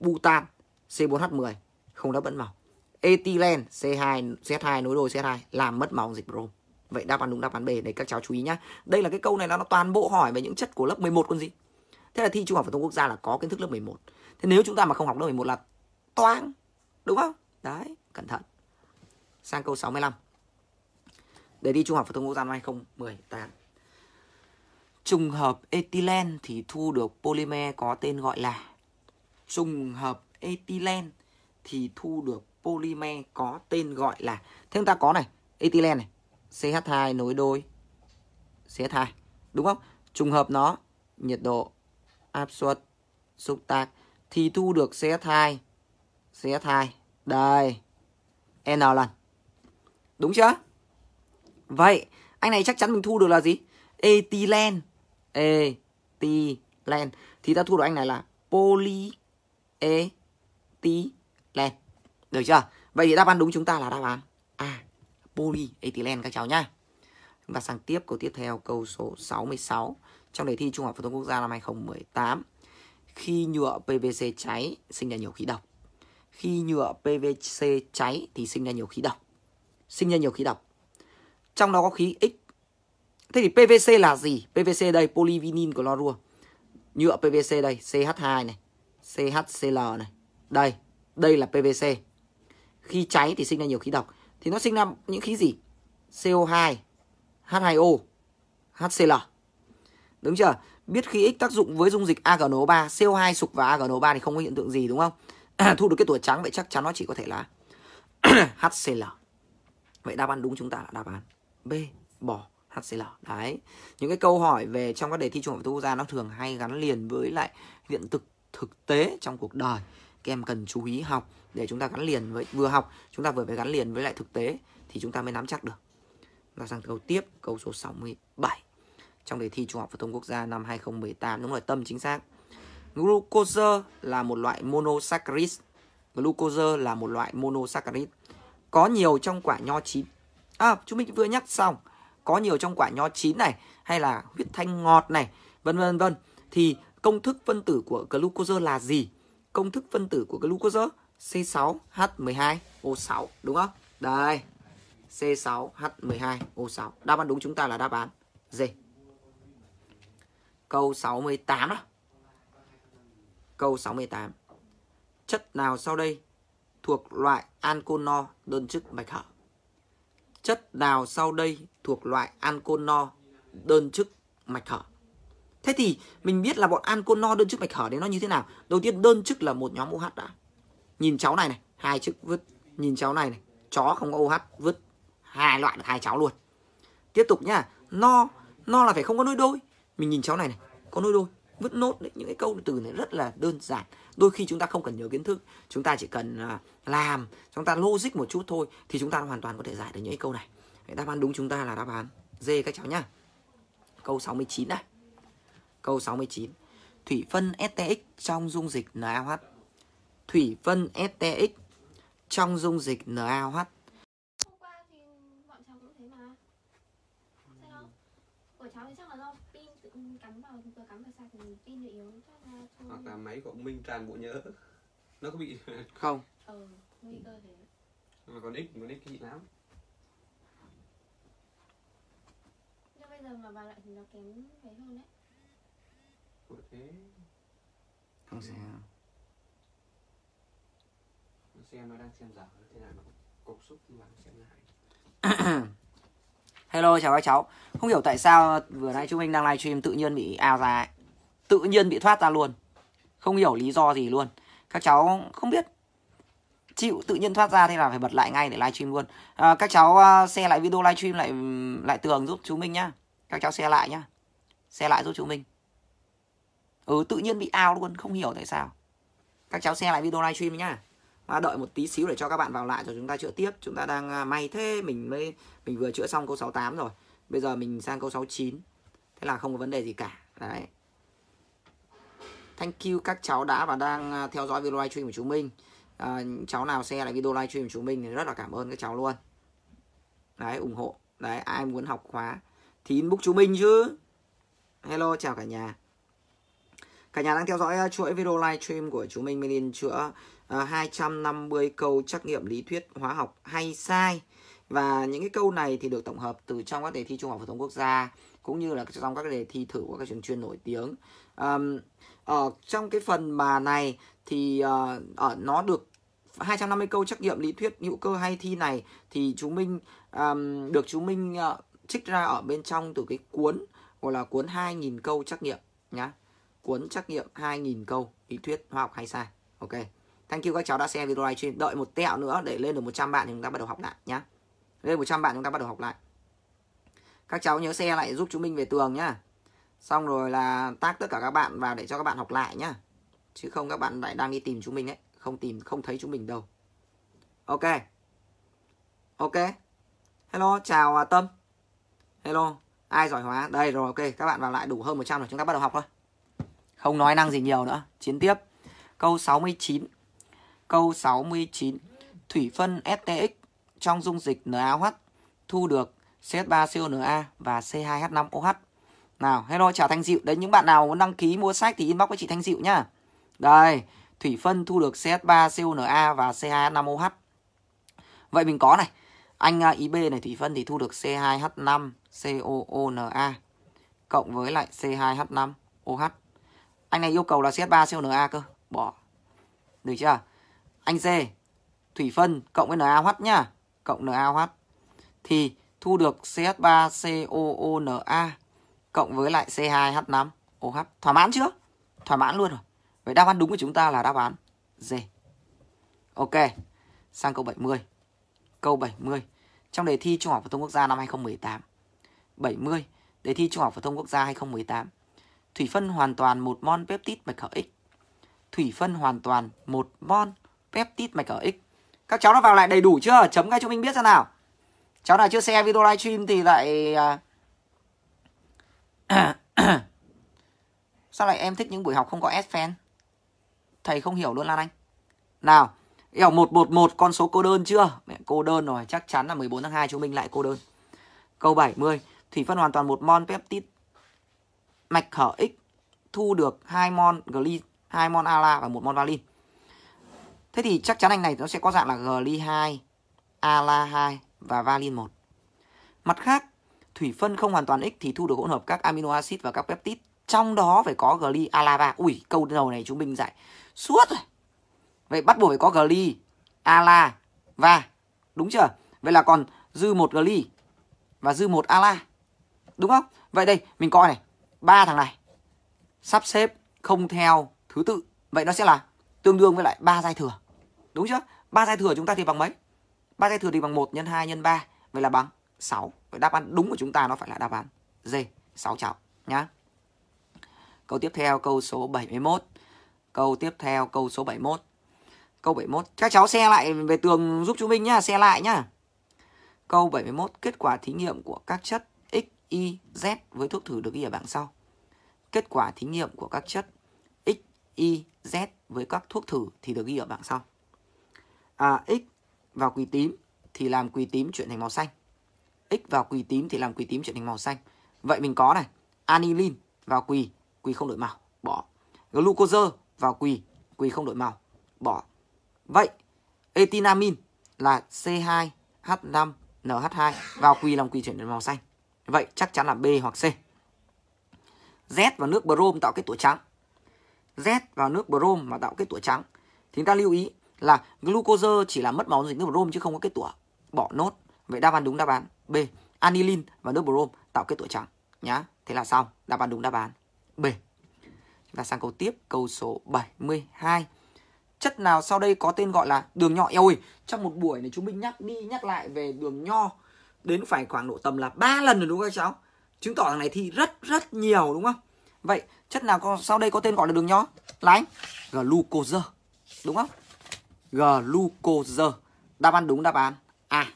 butan C4H10 không đã mất màu ethylene C2 CH2 nối đôi CH2 làm mất màu dịch brom vậy đáp án đúng đáp án B đấy các cháu chú ý nhá đây là cái câu này là nó toàn bộ hỏi về những chất của lớp 11 con gì thế là thi trung học phổ thông quốc gia là có kiến thức lớp 11 thế nếu chúng ta mà không học lớp 11 là toang đúng không đấy cẩn thận sang câu 65 để đi trung học phổ thông quốc gia năm 2018 trùng hợp ethylene thì thu được polymer có tên gọi là trùng hợp ethylene thì thu được polymer có tên gọi là thế chúng ta có này ethylene này CH2 nối đôi CH2 đúng không trùng hợp nó nhiệt độ áp suất xúc tác thì thu được CH2 CH2 đây N lần. Đúng chưa? Vậy anh này chắc chắn mình thu được là gì? Ethylene, ethylene, Thì ta thu được anh này là poly etilen. Được chưa? Vậy thì đáp án đúng chúng ta là đáp án A. À, poly các cháu nhá. Và sang tiếp câu tiếp theo câu số 66 trong đề thi Trung học phổ thông quốc gia năm 2018. Khi nhựa PVC cháy sinh ra nhiều khí độc khi nhựa PVC cháy thì sinh ra nhiều khí độc. Sinh ra nhiều khí độc. Trong đó có khí X. Thế thì PVC là gì? PVC đây polyvinyl chlorua. Nhựa PVC đây CH2 này, CHCl này. Đây, đây là PVC. Khi cháy thì sinh ra nhiều khí độc. Thì nó sinh ra những khí gì? CO2, H2O, HCl. Đúng chưa? Biết khí X tác dụng với dung dịch AgNO3, CO2 sục vào AgNO3 thì không có hiện tượng gì đúng không? À, thu được cái tuổi trắng vậy chắc chắn nó chỉ có thể là HCl. [CLEARS THROAT] Vậy đáp án đúng chúng ta là đáp án B, bò HCl. Đấy. Những cái câu hỏi về trong các đề thi trung học phổ thông quốc gia nó thường hay gắn liền với lại hiện thực thực tế trong cuộc đời. Các em cần chú ý học để chúng ta gắn liền với vừa học, chúng ta vừa phải gắn liền với lại thực tế thì chúng ta mới nắm chắc được. Và sang câu tiếp, câu số 67. Trong đề thi trung học phổ thông quốc gia năm 2018 đúng rồi, tâm chính xác. Glucose là một loại monosaccharide. Glucose là một loại monosaccharide. Có nhiều trong quả nho chín. À, chúng mình vừa nhắc xong. Có nhiều trong quả nho chín này hay là huyết thanh ngọt này, vân vân vân. Thì công thức phân tử của glucose là gì? Công thức phân tử của glucose C6H12O6 đúng không? Đây. C6H12O6. Đáp án đúng chúng ta là đáp án gì? Câu 68 đó. Câu 68. Chất nào sau đây thuộc loại no đơn chức mạch hở? Chất nào sau đây thuộc loại no đơn chức mạch hở? Thế thì mình biết là bọn no đơn chức mạch hở đấy nó như thế nào? Đầu tiên đơn chức là một nhóm OH đã. Nhìn cháu này này, hai chức vứt. Nhìn cháu này này, chó không có OH vứt. Hai loại được hai cháu luôn. Tiếp tục nhá, no, no là phải không có nối đôi. Mình nhìn cháu này này, có nối đôi vứt nốt đấy. những cái câu từ này rất là đơn giản đôi khi chúng ta không cần nhớ kiến thức chúng ta chỉ cần à, làm chúng ta logic một chút thôi thì chúng ta hoàn toàn có thể giải được những cái câu này đáp án đúng chúng ta là đáp án D các cháu nhá câu 69 này câu 69 thủy phân STX trong dung dịch NaOH thủy phân STX trong dung dịch NaOH cắm hoặc là máy của Minh tràn bộ nhớ [LAUGHS] nó có bị [LAUGHS] không ừ, nguy cơ thế mà còn ít còn ít kỵ lắm nhưng bây giờ mà vào lại thì nó kém thế hơn đấy của thế không sao xem nó đang xem giờ thế nào nó cục xúc mà xem lại [COUGHS] Hello chào các cháu Không hiểu tại sao vừa nãy chúng mình đang livestream tự nhiên bị ao à ra Tự nhiên bị thoát ra luôn Không hiểu lý do gì luôn Các cháu không biết Chịu tự nhiên thoát ra thế là phải bật lại ngay để livestream luôn à, Các cháu à, share lại video livestream lại lại tường giúp chúng mình nhá Các cháu share lại nhá Share lại giúp chúng mình Ừ tự nhiên bị ao luôn không hiểu tại sao Các cháu share lại video livestream nhá à, đợi một tí xíu để cho các bạn vào lại rồi chúng ta chữa tiếp chúng ta đang à, may thế mình mới mình vừa chữa xong câu 68 rồi bây giờ mình sang câu 69 thế là không có vấn đề gì cả đấy thank you các cháu đã và đang à, theo dõi video live stream của chúng mình à, cháu nào xem lại video live stream của chúng mình thì rất là cảm ơn các cháu luôn đấy ủng hộ đấy ai muốn học khóa thì inbox chúng mình chứ hello chào cả nhà Cả nhà đang theo dõi uh, chuỗi video live stream của chúng mình Melin chữa uh, 250 câu trắc nghiệm lý thuyết hóa học hay sai. Và những cái câu này thì được tổng hợp từ trong các đề thi trung học phổ thông quốc gia cũng như là trong các đề thi thử của các trường chuyên nổi tiếng. Um, ở trong cái phần mà này thì uh, ở nó được 250 câu trắc nghiệm lý thuyết hữu cơ hay thi này thì chúng mình um, được chúng mình uh, trích ra ở bên trong từ cái cuốn gọi là cuốn 2.000 câu trắc nghiệm nhá cuốn trắc nghiệm 2.000 câu lý thuyết hóa học hay sai. Ok. Thank you các cháu đã xem video này. Chuyên đợi một tẹo nữa để lên được 100 bạn thì chúng ta bắt đầu học lại nhá. Lên 100 bạn chúng ta bắt đầu học lại. Các cháu nhớ xe lại giúp chúng mình về tường nhá. Xong rồi là tác tất cả các bạn vào để cho các bạn học lại nhá. Chứ không các bạn lại đang đi tìm chúng mình ấy, không tìm không thấy chúng mình đâu. Ok. Ok. Hello, chào à, Tâm. Hello, ai giỏi hóa? Đây rồi, ok, các bạn vào lại đủ hơn 100 rồi, chúng ta bắt đầu học thôi. Không nói năng gì nhiều nữa Chiến tiếp Câu 69 Câu 69 Thủy phân STX trong dung dịch NaOH thu được C3CONA và C2H5OH. Nào, hello chào Thanh Dịu. Đấy những bạn nào muốn đăng ký mua sách thì inbox với chị Thanh Dịu nhá. Đây, thủy phân thu được CH3CONA và C2H5OH. Vậy mình có này. Anh à, IB này thủy phân thì thu được C2H5COONA cộng với lại C2H5OH. Anh này yêu cầu là CH3 CONA cơ. Bỏ. Được chưa? Anh C thủy phân cộng với NaOH nhá, cộng NaOH thì thu được CH3COONA cộng với lại C2H5OH. Thỏa mãn chưa? Thỏa mãn luôn rồi. Vậy đáp án đúng của chúng ta là đáp án D. Ok. Sang câu 70. Câu 70. Trong đề thi Trung học phổ thông quốc gia năm 2018. 70. Đề thi Trung học phổ thông quốc gia 2018 Thủy phân hoàn toàn một mol peptide bạch hở X. Thủy phân hoàn toàn một mol peptide bạch hở X. Các cháu nó vào lại đầy đủ chưa? Chấm ngay cho mình biết ra nào. Cháu nào chưa xem video livestream thì lại à, [COUGHS] Sao lại em thích những buổi học không có S fan? Thầy không hiểu luôn Lan Anh. Nào, hiểu 111 con số cô đơn chưa? Mẹ cô đơn rồi, chắc chắn là 14 tháng 2 chúng mình lại cô đơn. Câu 70, thủy phân hoàn toàn một mon peptide mạch hở X thu được hai mon gli, hai mon ala và một mon valin. Thế thì chắc chắn anh này nó sẽ có dạng là gli 2, ala 2 và valin 1. Mặt khác, thủy phân không hoàn toàn x thì thu được hỗn hợp các amino acid và các peptide, trong đó phải có gli ala 3. Ui, câu đầu này chúng mình giải suốt rồi. Vậy bắt buộc phải có gli ala và đúng chưa? Vậy là còn dư một gli và dư một ala. Đúng không? Vậy đây, mình coi này ba thằng này sắp xếp không theo thứ tự vậy nó sẽ là tương đương với lại ba giai thừa đúng chưa ba giai thừa chúng ta thì bằng mấy ba giai thừa thì bằng 1 nhân 2 nhân 3 vậy là bằng 6 vậy đáp án đúng của chúng ta nó phải là đáp án D 6 cháu nhá câu tiếp theo câu số 71 câu tiếp theo câu số 71 câu 71 các cháu xe lại về tường giúp chúng mình nhá xe lại nhá câu 71 kết quả thí nghiệm của các chất X Y Z với thuốc thử được ghi ở bảng sau Kết quả thí nghiệm của các chất X, Y, Z với các thuốc thử thì được ghi ở bảng sau. À, X vào quỳ tím thì làm quỳ tím chuyển thành màu xanh. X vào quỳ tím thì làm quỳ tím chuyển thành màu xanh. Vậy mình có này, anilin vào quỳ, quỳ không đổi màu, bỏ. Glucose vào quỳ, quỳ không đổi màu, bỏ. Vậy, etinamin là C2H5NH2 vào quỳ làm quỳ chuyển thành màu xanh. Vậy chắc chắn là B hoặc C. Z vào nước brom tạo kết tủa trắng. Z vào nước brom mà tạo kết tủa trắng. Thì chúng ta lưu ý là glucose chỉ là mất máu dịch nước brom chứ không có kết tủa. Bỏ nốt. Vậy đáp án đúng đáp án B. Anilin và nước brom tạo kết tủa trắng nhá. Thế là xong, đáp án đúng đáp án B. Chúng ta sang câu tiếp, câu số 72. Chất nào sau đây có tên gọi là đường nho? Eo ơi, trong một buổi này chúng mình nhắc đi nhắc lại về đường nho đến phải khoảng độ tầm là 3 lần rồi đúng không các cháu? chứng tỏ thằng này thi rất rất nhiều đúng không vậy chất nào có sau đây có tên gọi là đường nhó là anh glucose đúng không glucose đáp án đúng đáp án a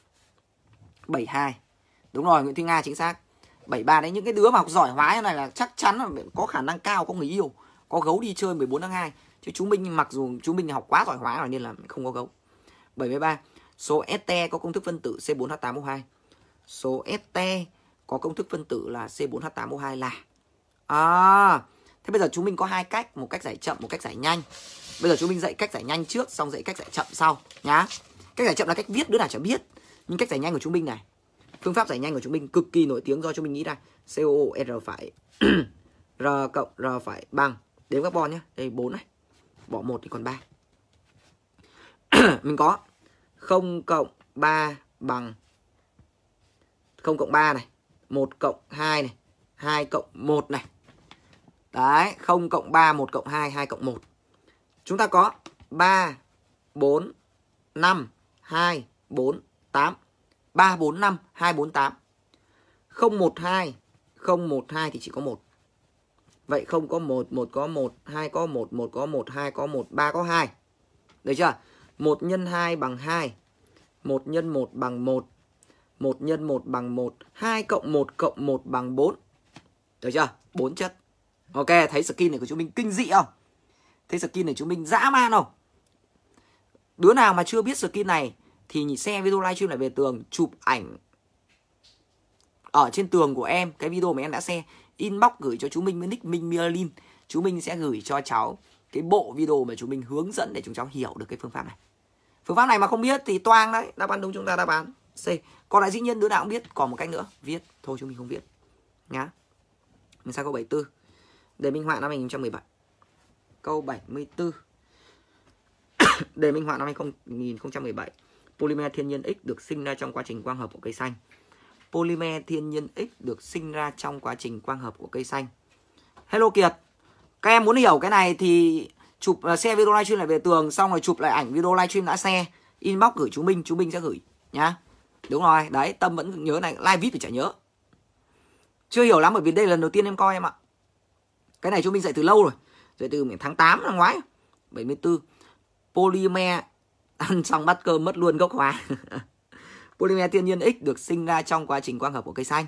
72 đúng rồi Nguyễn Thị Nga chính xác 73 đấy những cái đứa mà học giỏi hóa này là chắc chắn là có khả năng cao có người yêu có gấu đi chơi 14 tháng 2 chứ chúng mình mặc dù chúng mình học quá giỏi hóa rồi nên là không có gấu 73 số ST có công thức phân tử C4H8O2 số ST có công thức phân tử là C4H8O2 là à, thế bây giờ chúng mình có hai cách một cách giải chậm một cách giải nhanh bây giờ chúng mình dạy cách giải nhanh trước xong dạy cách giải chậm sau nhá cách giải chậm là cách viết đứa nào chẳng biết nhưng cách giải nhanh của chúng mình này phương pháp giải nhanh của chúng mình cực kỳ nổi tiếng do chúng mình nghĩ ra COO R phải [CLEARS THROAT] R cộng R phải bằng đếm các carbon nhá, đây 4 này bỏ một thì còn 3 [CLEARS THROAT] mình có 0 cộng 3 bằng 0 cộng 3 này 1 cộng 2 này, 2 cộng 1 này. Đấy, 0 cộng 3, 1 cộng 2, 2 cộng 1. Chúng ta có 3, 4, 5, 2, 4, 8. 3, 4, 5, 2, 4, 8. 0, 1, 2. 0, 1, 2 thì chỉ có 1. Vậy không có 1, 1 có 1, 2 có 1, 1 có 1, 2 có 1, 3 có 2. Được chưa? 1 x 2 bằng 2. 1 x 1 bằng 1. 1 nhân 1 bằng 1, 2 cộng 1 cộng 1 bằng 4. Được chưa? 4 chất. Ok, thấy skin này của chúng mình kinh dị không? Thấy skin này chúng mình dã man không? Đứa nào mà chưa biết skin này thì nhìn xem video livestream lại về tường chụp ảnh ở trên tường của em cái video mà em đã share inbox gửi cho chúng mình với nick Minh Mielin. Chúng mình sẽ gửi cho cháu cái bộ video mà chúng mình hướng dẫn để chúng cháu hiểu được cái phương pháp này. Phương pháp này mà không biết thì toang đấy, đáp án đúng chúng ta đáp án C còn lại dĩ nhiên đứa nào cũng biết còn một cách nữa viết thôi chúng mình không viết nhá mình sang câu 74 đề minh họa năm 2017 câu 74 [COUGHS] đề minh họa năm 2017 polymer thiên nhiên X được sinh ra trong quá trình quang hợp của cây xanh polymer thiên nhiên X được sinh ra trong quá trình quang hợp của cây xanh hello Kiệt các em muốn hiểu cái này thì chụp xe ờ, video livestream lại về tường xong rồi chụp lại ảnh video livestream đã xe inbox gửi chúng mình chúng mình sẽ gửi nhá đúng rồi đấy tâm vẫn nhớ này live vip thì chả nhớ chưa hiểu lắm bởi vì đây là lần đầu tiên em coi em ạ cái này chúng mình dạy từ lâu rồi dạy từ tháng 8 năm ngoái 74 polymer [LAUGHS] ăn xong bắt cơm mất luôn gốc hóa [LAUGHS] polymer thiên nhiên x được sinh ra trong quá trình quang hợp của cây xanh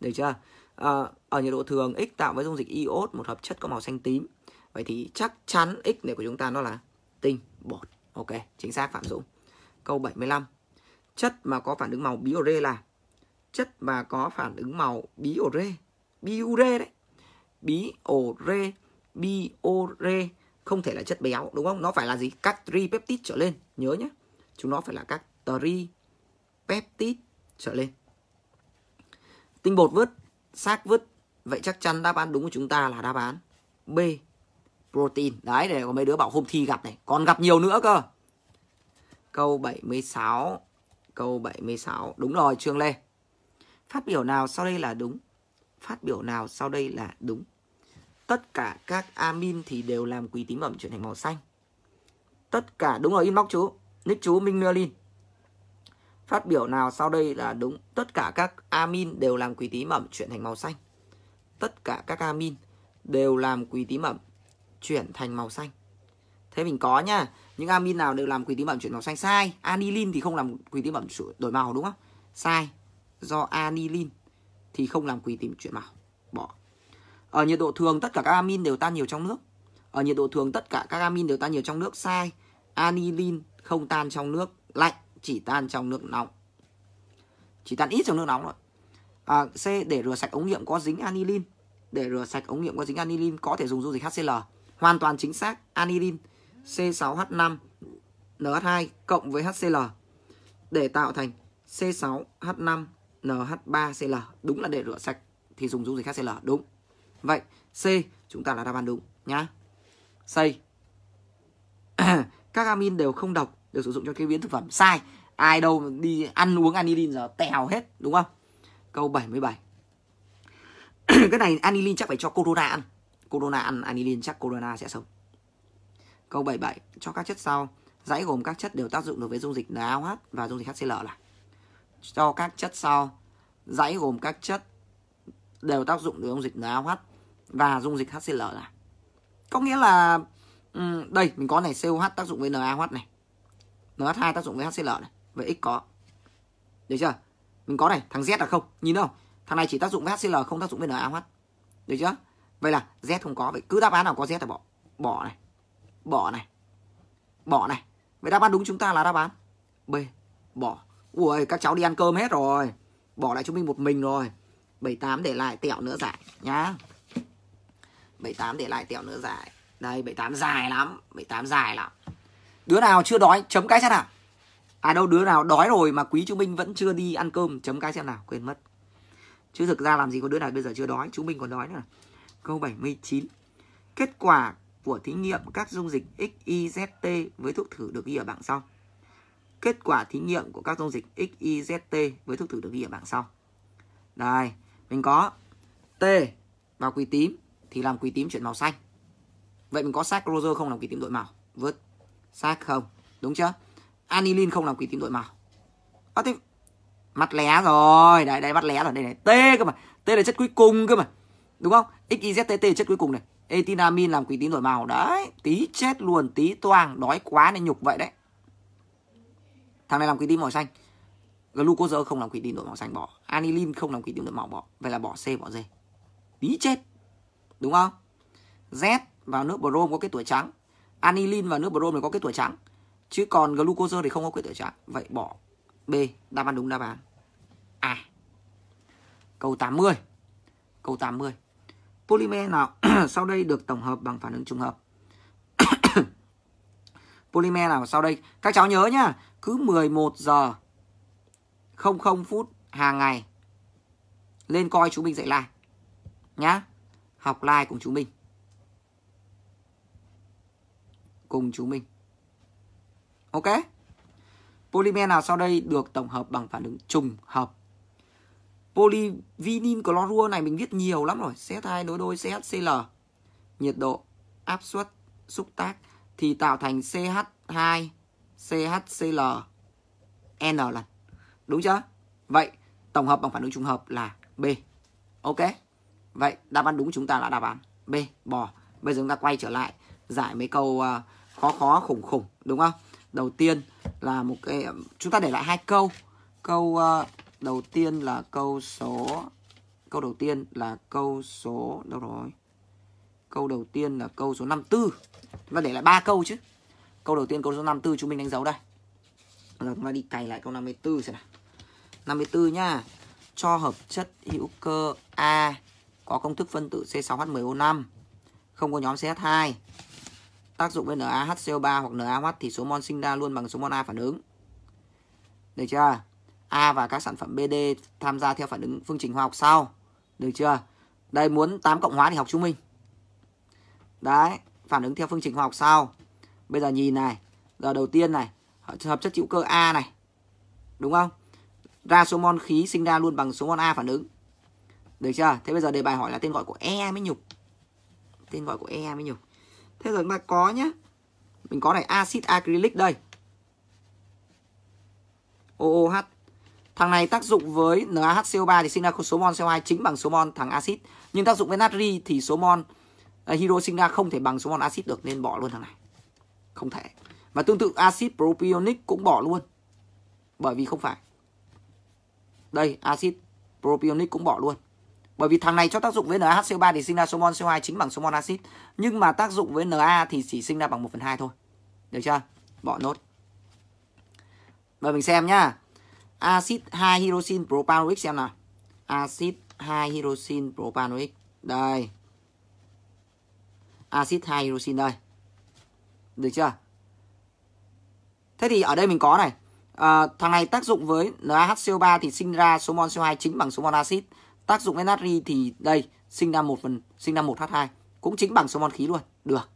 được chưa à, ở nhiệt độ thường x tạo với dung dịch iốt một hợp chất có màu xanh tím vậy thì chắc chắn x này của chúng ta nó là tinh bột ok chính xác phạm dũng câu 75 chất mà có phản ứng màu biure là chất mà có phản ứng màu biure biure đấy biure biure không thể là chất béo đúng không nó phải là gì các tripeptide trở lên nhớ nhé chúng nó phải là các tripeptide trở lên tinh bột vứt xác vứt vậy chắc chắn đáp án đúng của chúng ta là đáp án b protein đấy để có mấy đứa bảo hôm thi gặp này còn gặp nhiều nữa cơ câu 76 câu 76. Đúng rồi, Trương Lê. Phát biểu nào sau đây là đúng? Phát biểu nào sau đây là đúng? Tất cả các amin thì đều làm quý tím ẩm chuyển thành màu xanh. Tất cả, đúng rồi, inbox chú. Nick chú Minh Merlin. Phát biểu nào sau đây là đúng? Tất cả các amin đều làm quý tím ẩm chuyển thành màu xanh. Tất cả các amin đều làm quý tím ẩm chuyển thành màu xanh. Thế mình có nha những amin nào đều làm quỷ tím bẩm chuyển màu xanh sai anilin thì không làm quỷ tím bẩm đổi màu đúng không sai do anilin thì không làm quỷ tím chuyển màu bỏ ở nhiệt độ thường tất cả các amin đều tan nhiều trong nước ở nhiệt độ thường tất cả các amin đều tan nhiều trong nước sai anilin không tan trong nước lạnh chỉ tan trong nước nóng chỉ tan ít trong nước nóng thôi à, c để rửa sạch ống nghiệm có dính anilin để rửa sạch ống nghiệm có dính anilin có thể dùng dung dịch HCl hoàn toàn chính xác anilin C6H5 NH2 cộng với HCl để tạo thành C6H5 NH3Cl. Đúng là để rửa sạch thì dùng dung dịch HCl, đúng. Vậy C chúng ta là đáp án đúng nhá. Xây. [COUGHS] Các amin đều không độc được sử dụng cho chế biến thực phẩm. Sai. Ai đâu đi ăn uống anilin giờ tèo hết đúng không? Câu 77. [COUGHS] cái này anilin chắc phải cho corona ăn. Corona ăn anilin chắc corona sẽ sống. Câu 77 cho các chất sau, dãy gồm các chất đều tác dụng đối với dung dịch NaOH và dung dịch HCl là cho các chất sau, dãy gồm các chất đều tác dụng đối với dung dịch NaOH và dung dịch HCl là có nghĩa là đây mình có này COH tác dụng với NaOH này. NH2 tác dụng với HCl này, vậy X có. Được chưa? Mình có này, thằng Z là không, nhìn đâu Thằng này chỉ tác dụng với HCl không tác dụng với NaOH. Được chưa? Vậy là Z không có, vậy cứ đáp án nào có Z là bỏ bỏ này bỏ này bỏ này vậy đáp án đúng chúng ta là đáp án b bỏ ui các cháu đi ăn cơm hết rồi bỏ lại chúng mình một mình rồi 78 để lại tẹo nữa dài nhá 78 để lại tẹo nữa dài đây 78 dài lắm 78 dài lắm đứa nào chưa đói chấm cái xem nào ai à đâu đứa nào đói rồi mà quý chúng mình vẫn chưa đi ăn cơm chấm cái xem nào quên mất chứ thực ra làm gì có đứa nào bây giờ chưa đói chúng mình còn đói nữa câu 79 kết quả của thí nghiệm các dung dịch XYZT với thuốc thử được ghi ở bảng sau. Kết quả thí nghiệm của các dung dịch XYZT với thuốc thử được ghi ở bảng sau. Đây, mình có T vào quỳ tím thì làm quỳ tím chuyển màu xanh. Vậy mình có saccharose không làm quỳ tím đổi màu. Vứt sac không, đúng chưa? Anilin không làm quỳ tím đổi màu. À, thì mắt lé rồi, đây đây mặt lé rồi, đây này. T cơ mà, T là chất cuối cùng cơ mà. Đúng không? XYZT T là chất cuối cùng này etinamin làm quỷ tím đổi màu đấy tí chết luôn tí toang đói quá nên nhục vậy đấy thằng này làm quỷ tím màu xanh glucose không làm quỷ tím đổi màu xanh bỏ anilin không làm quỷ tím đổi màu bỏ vậy là bỏ c bỏ d tí chết đúng không z vào nước brom có kết tuổi trắng anilin vào nước brom này có kết tuổi trắng chứ còn glucose thì không có kết tuổi trắng vậy bỏ b đáp án đúng đáp án a à. câu 80 câu 80 Polymer nào [CLEARS THROAT] sau đây được tổng hợp bằng phản ứng trùng hợp? [COUGHS] Polymer nào sau đây? Các cháu nhớ nhá, cứ 11 giờ 00 phút hàng ngày lên coi chú Minh dạy lại Nhá. Học live cùng chú Minh. Cùng chú Minh. Ok? Polymer nào sau đây được tổng hợp bằng phản ứng trùng hợp? Polyvinyl clorua này mình viết nhiều lắm rồi. CH2 đối đôi CHCl. Nhiệt độ, áp suất, xúc tác thì tạo thành CH2 CHCl N lần. Đúng chưa? Vậy tổng hợp bằng phản ứng trùng hợp là B. Ok. Vậy đáp án đúng chúng ta là đáp án B, bò. Bây giờ chúng ta quay trở lại giải mấy câu ờ, khó khó khủng khủng đúng không? Đầu tiên là một cái chúng ta để lại hai câu. Câu uh, đầu tiên là câu số câu đầu tiên là câu số đâu rồi câu đầu tiên là câu số 54 chúng ta để lại ba câu chứ câu đầu tiên câu số 54 chúng mình đánh dấu đây giờ chúng ta đi cày lại câu 54 xem nào 54 nhá cho hợp chất hữu cơ A có công thức phân tử C6H10O5 không có nhóm CH2 tác dụng với NaHCO3 hoặc NaOH thì số mol sinh ra luôn bằng số mol A phản ứng được chưa A và các sản phẩm BD tham gia theo phản ứng phương trình hóa học sau. Được chưa? Đây muốn 8 cộng hóa thì học trung minh. Đấy, phản ứng theo phương trình hóa học sau. Bây giờ nhìn này, giờ đầu tiên này, hợp chất hữu cơ A này. Đúng không? Ra số mol khí sinh ra luôn bằng số mol A phản ứng. Được chưa? Thế bây giờ đề bài hỏi là tên gọi của E mới nhục. Tên gọi của E mới nhục. Thế rồi chúng ta có nhá. Mình có này axit acrylic đây. OOH Thằng này tác dụng với NaHCO3 thì sinh ra số mol CO2 chính bằng số mol thằng axit. Nhưng tác dụng với natri thì số mol à, hydro sinh ra không thể bằng số mol axit được nên bỏ luôn thằng này. Không thể. Và tương tự axit propionic cũng bỏ luôn. Bởi vì không phải. Đây, axit propionic cũng bỏ luôn. Bởi vì thằng này cho tác dụng với NaHCO3 thì sinh ra số mol CO2 chính bằng số mol axit, nhưng mà tác dụng với Na thì chỉ sinh ra bằng 1/2 thôi. Được chưa? Bỏ nốt. Và mình xem nhá axit 2 hydroxin propanoic xem nào. Axit 2 hydroxin propanoic. Đây. Axit 2 hydroxin đây. Được chưa? Thế thì ở đây mình có này. À, thằng này tác dụng với NaHCO3 thì sinh ra số mol CO2 chính bằng số mol axit. Tác dụng với natri thì đây sinh ra một phần sinh ra 1H2 cũng chính bằng số mol khí luôn. Được.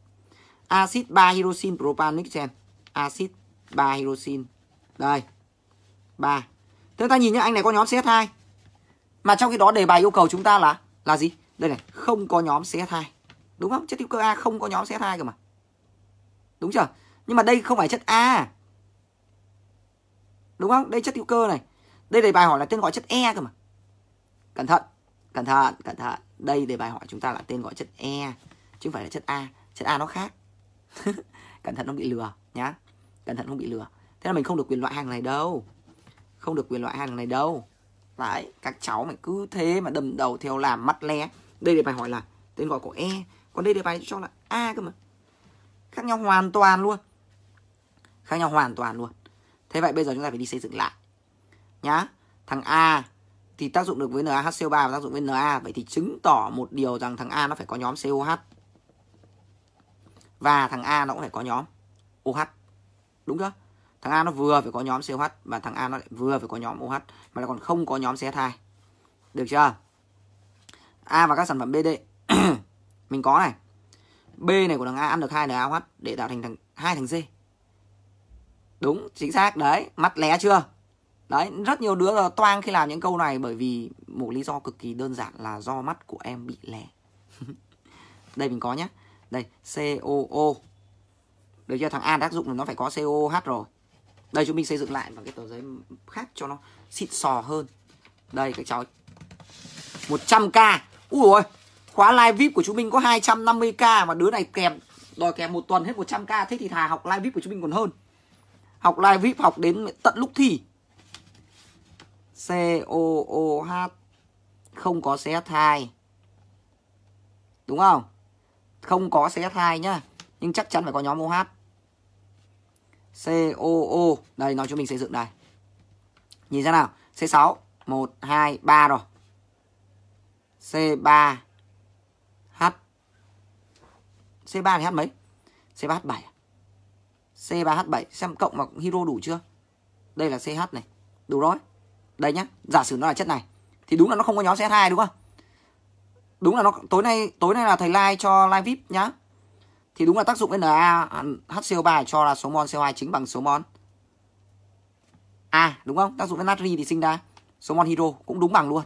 Axit 3 hydroxin propanoic xem. Axit 3 hydroxin. Đây. 3 Thế ta nhìn nhá, anh này có nhóm CH2. Mà trong khi đó đề bài yêu cầu chúng ta là là gì? Đây này, không có nhóm CH2. Đúng không? Chất hữu cơ A không có nhóm CH2 cơ mà. Đúng chưa? Nhưng mà đây không phải chất A. Đúng không? Đây chất hữu cơ này. Đây đề bài hỏi là tên gọi chất E cơ mà. Cẩn thận, cẩn thận, cẩn thận. Đây đề bài hỏi chúng ta là tên gọi chất E chứ không phải là chất A. Chất A nó khác. [LAUGHS] cẩn thận không bị lừa nhá. Cẩn thận không bị lừa. Thế là mình không được quyền loại hàng này đâu không được quyền loại hàng này đâu đấy các cháu mày cứ thế mà đầm đầu theo làm mắt lé đây đề bài hỏi là tên gọi của e còn đây đề bài cho là a cơ mà khác nhau hoàn toàn luôn khác nhau hoàn toàn luôn thế vậy bây giờ chúng ta phải đi xây dựng lại nhá thằng a thì tác dụng được với NaHCO3 và tác dụng với Na vậy thì chứng tỏ một điều rằng thằng A nó phải có nhóm COH và thằng A nó cũng phải có nhóm OH đúng chưa thằng A nó vừa phải có nhóm COH và thằng A nó lại vừa phải có nhóm OH mà lại còn không có nhóm CH2 được chưa A và các sản phẩm BD [CLEARS THROAT] mình có này B này của thằng A ăn được hai NaOH để tạo thành thằng hai thằng C đúng chính xác đấy mắt lé chưa đấy rất nhiều đứa toang khi làm những câu này bởi vì một lý do cực kỳ đơn giản là do mắt của em bị lé [LAUGHS] đây mình có nhé đây COO được chưa thằng A tác dụng là nó phải có COH rồi đây chúng mình xây dựng lại bằng cái tờ giấy khác cho nó xịn sò hơn đây các cháu 100k ui ôi khóa live vip của chúng mình có 250k mà đứa này kèm đòi kèm một tuần hết 100k thế thì thà học live vip của chúng mình còn hơn học live vip học đến tận lúc thi c o o h không có CH2 đúng không không có CH2 nhá nhưng chắc chắn phải có nhóm OH COO. Đây nó cho mình xây dựng đây. Nhìn ra nào? C6 1 2 3 rồi. C3 H C3 thì H mấy? C3 H7 C3 H7 xem cộng vào hero đủ chưa? Đây là CH này. Đủ rồi. Đây nhá, giả sử nó là chất này thì đúng là nó không có nhóm CH2 đúng không? Đúng là nó tối nay tối nay là thầy like cho live VIP nhá thì đúng là tác dụng Na HCO3 cho là số mol CO2 chính bằng số mol A à, đúng không? Tác dụng với natri thì sinh ra số mol hydro cũng đúng bằng luôn.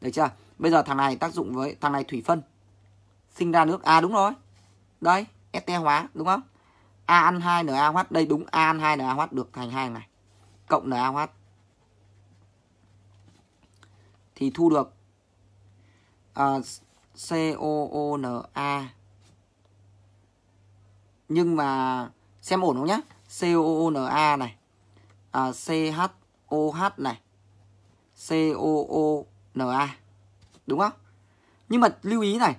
Được chưa? Bây giờ thằng này tác dụng với thằng này thủy phân sinh ra nước A à, đúng rồi. Đây, este hóa đúng không? A ăn 2 NaOH đây đúng A ăn 2 NaOH được thành hai này. Cộng NaOH thì thu được uh, ờ, COONA nhưng mà xem ổn không nhá COONA này à, CHOH này COONA đúng không nhưng mà lưu ý này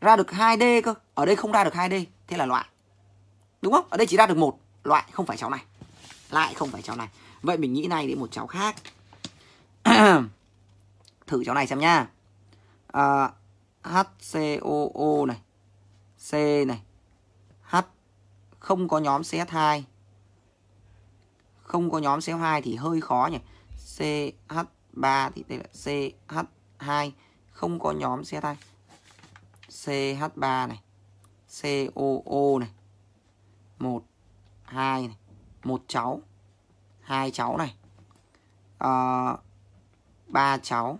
ra được 2D cơ ở đây không ra được 2D thế là loại đúng không ở đây chỉ ra được một loại không phải cháu này lại không phải cháu này vậy mình nghĩ này đến một cháu khác [CLEARS THROAT] thử cháu này xem nha à, HCOO này C này không có nhóm CH2 không có nhóm CH2 thì hơi khó nhỉ CH3 thì đây là CH2 không có nhóm CH2 CH3 này COO này một hai này một cháu hai cháu này à, ba cháu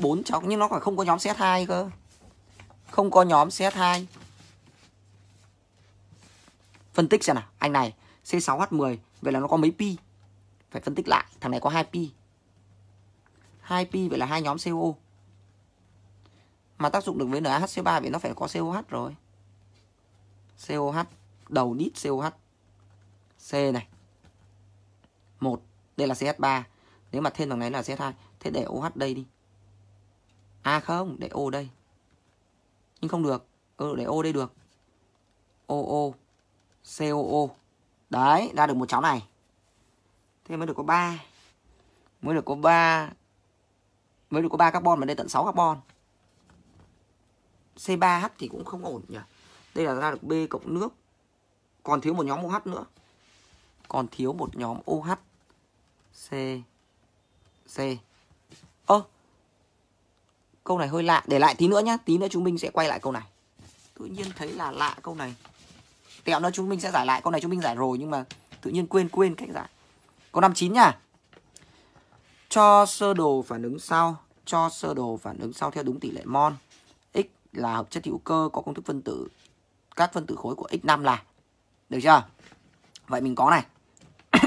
bốn cháu nhưng nó phải không có nhóm ch hai cơ không có nhóm ch hai Phân tích xem nào, anh này C6H10, vậy là nó có mấy pi? Phải phân tích lại, thằng này có 2 pi. 2 pi vậy là hai nhóm CO. Mà tác dụng được với NaHC3 vậy nó phải có COH rồi. COH, đầu đít COH. C này. 1, đây là CH3. Nếu mà thêm thằng này là CH2, thế để OH đây đi. À không, để O đây. Nhưng không được. Ừ, để O đây được. oo COO. Đấy, ra được một cháu này. Thế mới được có 3. Mới được có 3 mới được có 3 carbon mà đây tận 6 carbon. C3H thì cũng không ổn nhỉ. Đây là ra được B cộng nước. Còn thiếu một nhóm OH nữa. Còn thiếu một nhóm OH. C C. Ơ. câu này hơi lạ, để lại tí nữa nhá, tí nữa chúng mình sẽ quay lại câu này. Tự nhiên thấy là lạ câu này tẹo nữa chúng mình sẽ giải lại con này chúng mình giải rồi nhưng mà tự nhiên quên quên cách giải câu 59 nha cho sơ đồ phản ứng sau cho sơ đồ phản ứng sau theo đúng tỷ lệ mon x là hợp chất hữu cơ có công thức phân tử các phân tử khối của x5 là được chưa vậy mình có này [COUGHS]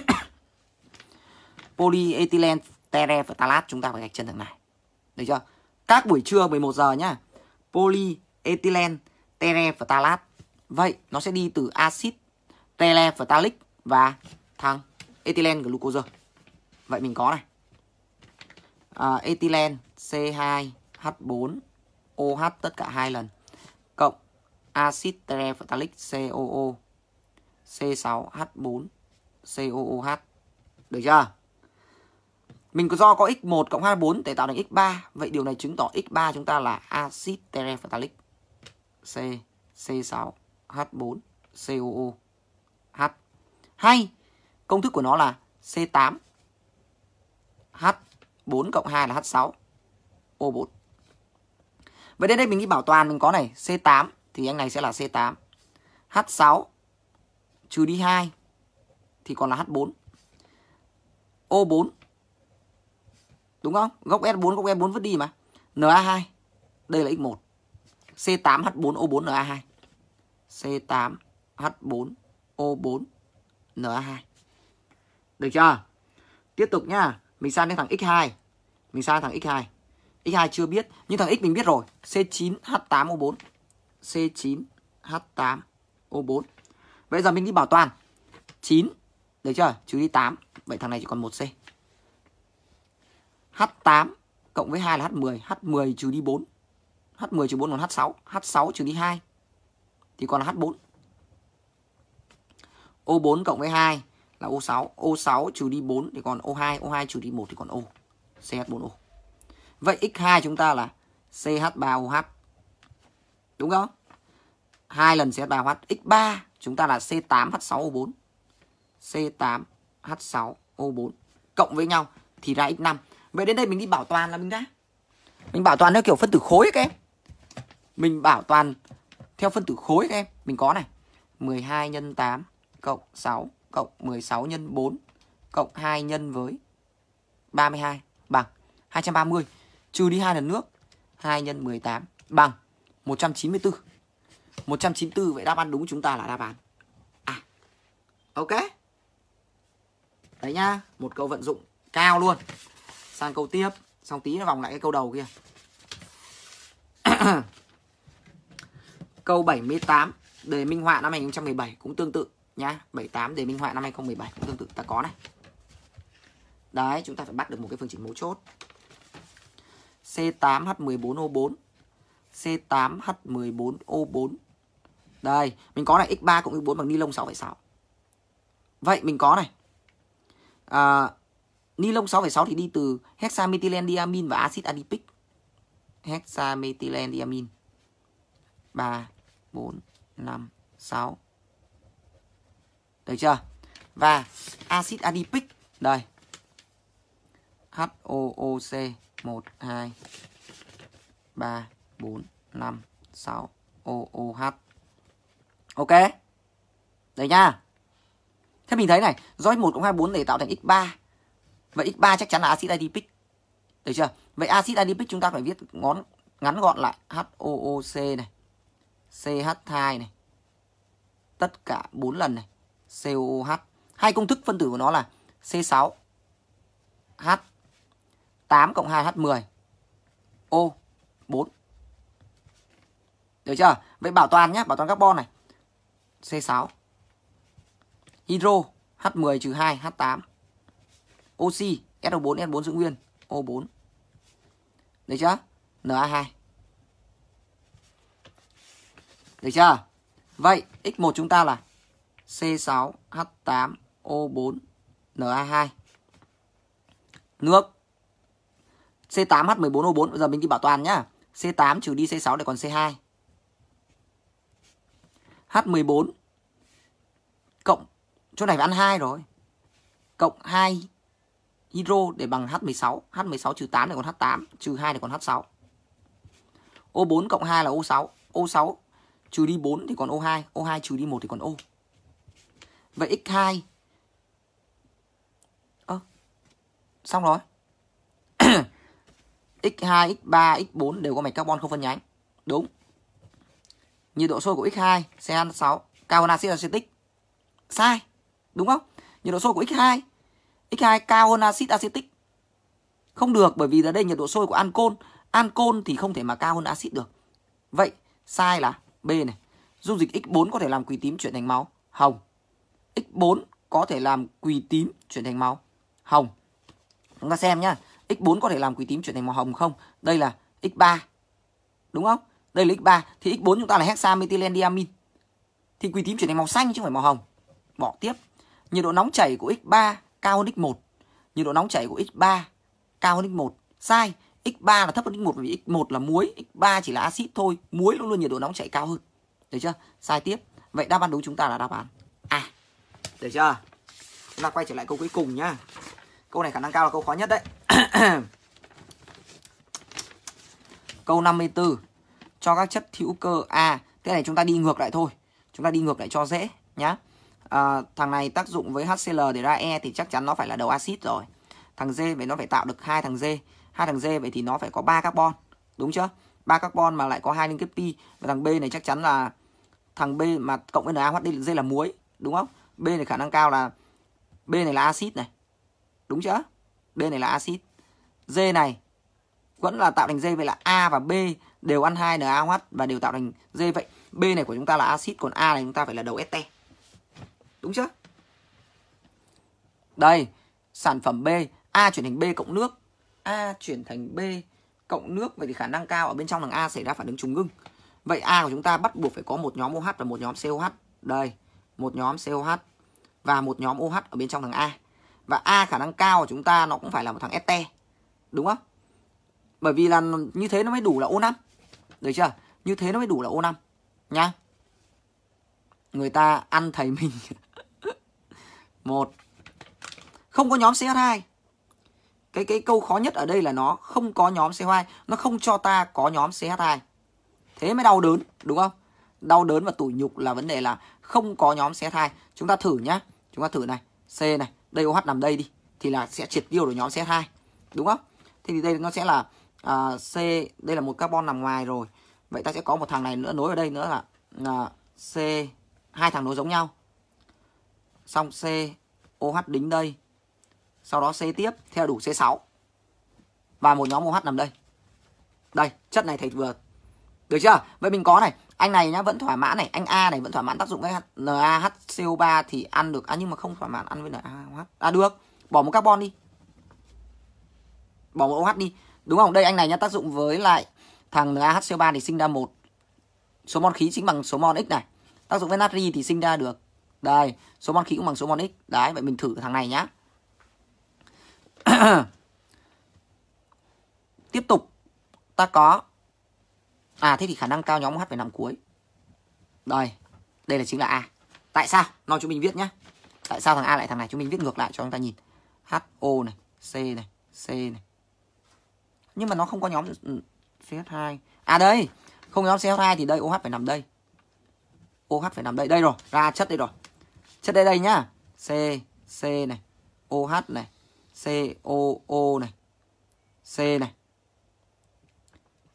polyethylene tere và talat chúng ta phải gạch chân thằng này được chưa các buổi trưa 11 giờ nhá polyethylene tere và talat Vậy nó sẽ đi từ axit tele và talic và thằng ethylene glucose. Vậy mình có này. À, ethylene C2H4OH tất cả hai lần cộng axit tele COO C6H4COOH. Được chưa? Mình có do có x1 cộng h4 để tạo thành x3. Vậy điều này chứng tỏ x3 chúng ta là axit terephthalic C C6 h 4 h Hay công thức của nó là C8 H4 cộng 2 là H6 O4. Vậy đến đây mình đi bảo toàn mình có này C8 thì anh này sẽ là C8. H6 trừ đi 2 thì còn là H4. O4 Đúng không? Góc S4, góc S4 vứt đi mà. NA2. Đây là X1. C8H4O4NA2. C8H4O4 Na2. Được chưa? Tiếp tục nhá. Mình sang đến thằng X2. Mình sang thằng X2. X2 chưa biết, nhưng thằng X mình biết rồi. C9H8O4. C9H8O4. Vậy giờ mình đi bảo toàn. 9. Được chưa? Chứ đi 8. Vậy thằng này chỉ còn 1C. H8 cộng với 2 là H10. H10 trừ đi 4. H10 trừ 4 còn H6. H6 trừ đi 2 thì còn H4. O4 cộng với 2 là O6. O6 trừ đi 4 thì còn O2. O2 trừ đi 1 thì còn O. CH4O. Vậy X2 chúng ta là CH3OH. Đúng không? hai lần CH3OH. X3 chúng ta là C8H6O4. C8H6O4 cộng với nhau thì ra X5. Vậy đến đây mình đi bảo toàn là mình ra. Mình bảo toàn theo kiểu phân tử khối ấy các em. Mình bảo toàn theo phân tử khối các em, mình có này. 12 nhân 8 cộng 6 cộng 16 nhân 4 cộng 2 nhân với 32 bằng 230 trừ đi hai lần nước 2 x 18 bằng 194. 194 vậy đáp án đúng chúng ta là đáp án à Ok. Đấy nhá, một câu vận dụng cao luôn. Sang câu tiếp, xong tí nó vòng lại cái câu đầu kia. [CLEARS THROAT] Câu 78 đề minh họa năm 2017 cũng tương tự nhá. 78 đề minh họa năm 2017 cũng tương tự ta có này. Đấy, chúng ta phải bắt được một cái phương trình mấu chốt. C8H14O4 C8H14O4 Đây, mình có này X3 cộng X4 bằng ni lông 6,6 Vậy mình có này à, Ni lông 6,6 thì đi từ hexamethylene và axit adipic hexamethylene 3 4, 5, 6. Được chưa? Và axit adipic đây. HOOC 1 2 3 4 5 6 OOH. Ok. Đấy nha. Thế mình thấy này, roi 1 cộng 2 4 để tạo thành x3. Vậy x3 chắc chắn là axit adipic. Được chưa? Vậy axit adipic chúng ta phải viết ngón ngắn gọn lại HOOC này CH2 này. Tất cả 4 lần này. COH. Hai công thức phân tử của nó là C6 H 8 cộng 2 H10 O 4. Được chưa? Vậy bảo toàn nhé, bảo toàn carbon này. C6 Hydro H10 trừ 2 H8 Oxy SO4 S4 giữ nguyên O4 Đấy chưa? Na2 được chưa? Vậy x1 chúng ta là C6H8O4Na2. Nước C8H14O4. Bây giờ mình đi bảo toàn nhá. C8 trừ đi C6 để còn C2. H14 cộng chỗ này phải ăn 2 rồi. Cộng 2 hydro để bằng H16. H16 trừ 8 để còn H8, trừ 2 để còn H6. O4 cộng 2 là O6. O6 trừ đi 4 thì còn O2, O2 trừ đi 1 thì còn O. Vậy x2 Ơ. À, xong rồi. x2, x3, x4 đều có mạch carbon không phân nhánh. Đúng. Nhiệt độ sôi của x2 CH6 cao hơn axit acetic. Sai. Đúng không? Nhiệt độ sôi của x2 x2 cao hơn axit acetic. Không được bởi vì là đây nhiệt độ sôi của ancol, ancol thì không thể mà cao hơn axit được. Vậy sai là B này. Dung dịch X4 có thể làm quỳ tím chuyển thành máu hồng. X4 có thể làm quỳ tím chuyển thành máu hồng. Chúng ta xem nhá. X4 có thể làm quỳ tím chuyển thành màu hồng không? Đây là X3. Đúng không? Đây là X3 thì X4 chúng ta là hexamethyldiamine. Thì quỳ tím chuyển thành màu xanh chứ không phải màu hồng. Bỏ tiếp. Nhiệt độ nóng chảy của X3 cao hơn X1. Nhiệt độ nóng chảy của X3 cao hơn X1. Sai, X3 là thấp hơn X1 vì X1 là muối, X3 chỉ là axit thôi, muối luôn luôn nhiệt độ nóng chảy cao hơn. Được chưa? Sai tiếp. Vậy đáp án đúng chúng ta là đáp án A. À, được chưa? Chúng ta quay trở lại câu cuối cùng nhá. Câu này khả năng cao là câu khó nhất đấy. [CLEARS THROAT] câu 54. Cho các chất hữu cơ A. Cái này chúng ta đi ngược lại thôi. Chúng ta đi ngược lại cho dễ nhá. À, thằng này tác dụng với HCl để ra E thì chắc chắn nó phải là đầu axit rồi. Thằng D vậy nó phải tạo được hai thằng D hai thằng D vậy thì nó phải có ba carbon đúng chưa ba carbon mà lại có hai liên kết pi và thằng B này chắc chắn là thằng B mà cộng với NA hoặc D là muối đúng không B này khả năng cao là B này là axit này đúng chưa B này là axit D này vẫn là tạo thành D vậy là A và B đều ăn hai NaOH và đều tạo thành D vậy B này của chúng ta là axit còn A này chúng ta phải là đầu este đúng chưa đây sản phẩm B A chuyển thành B cộng nước A chuyển thành B cộng nước vậy thì khả năng cao ở bên trong thằng A xảy ra phản ứng trùng ngưng. Vậy A của chúng ta bắt buộc phải có một nhóm OH và một nhóm COH. Đây, một nhóm COH và một nhóm OH ở bên trong thằng A. Và A khả năng cao của chúng ta nó cũng phải là một thằng este. Đúng không? Bởi vì là như thế nó mới đủ là O5. Được chưa? Như thế nó mới đủ là O5 nhá. Người ta ăn thầy mình. [LAUGHS] một Không có nhóm CH2 cái cái câu khó nhất ở đây là nó không có nhóm CH2, nó không cho ta có nhóm CH2. Thế mới đau đớn, đúng không? Đau đớn và tủi nhục là vấn đề là không có nhóm CH2. Chúng ta thử nhá. Chúng ta thử này, C này, đây OH nằm đây đi thì là sẽ triệt tiêu được nhóm CH2. Đúng không? Thế thì đây nó sẽ là à, C, đây là một carbon nằm ngoài rồi. Vậy ta sẽ có một thằng này nữa nối ở đây nữa là à, C hai thằng nối giống nhau. Xong C OH đính đây sau đó C tiếp theo đủ C6 và một nhóm OH nằm đây. Đây, chất này thầy vừa được chưa? Vậy mình có này, anh này nhá vẫn thỏa mãn này, anh A này vẫn thỏa mãn tác dụng với NaHCO3 thì ăn được à nhưng mà không thỏa mãn ăn với NaOH. À được, bỏ một carbon đi. Bỏ một OH đi. Đúng không? Đây anh này nhá tác dụng với lại thằng NaHCO3 thì sinh ra một số mol khí chính bằng số mol X này. Tác dụng với natri thì sinh ra được. Đây, số mol khí cũng bằng số mol X. Đấy, vậy mình thử thằng này nhá. [COUGHS] Tiếp tục ta có À thế thì khả năng cao nhóm H phải nằm cuối. Đây, đây là chính là A. Tại sao? Nó chúng mình viết nhá. Tại sao thằng A lại thằng này? Chúng mình viết ngược lại cho chúng ta nhìn. h o này, C này, C này. Nhưng mà nó không có nhóm ừ, CH2. À đây, không nhóm CH2 thì đây OH phải nằm đây. OH phải nằm đây. Đây rồi, ra chất đây rồi. Chất đây đây nhá. C, C này, OH này, C O O này C này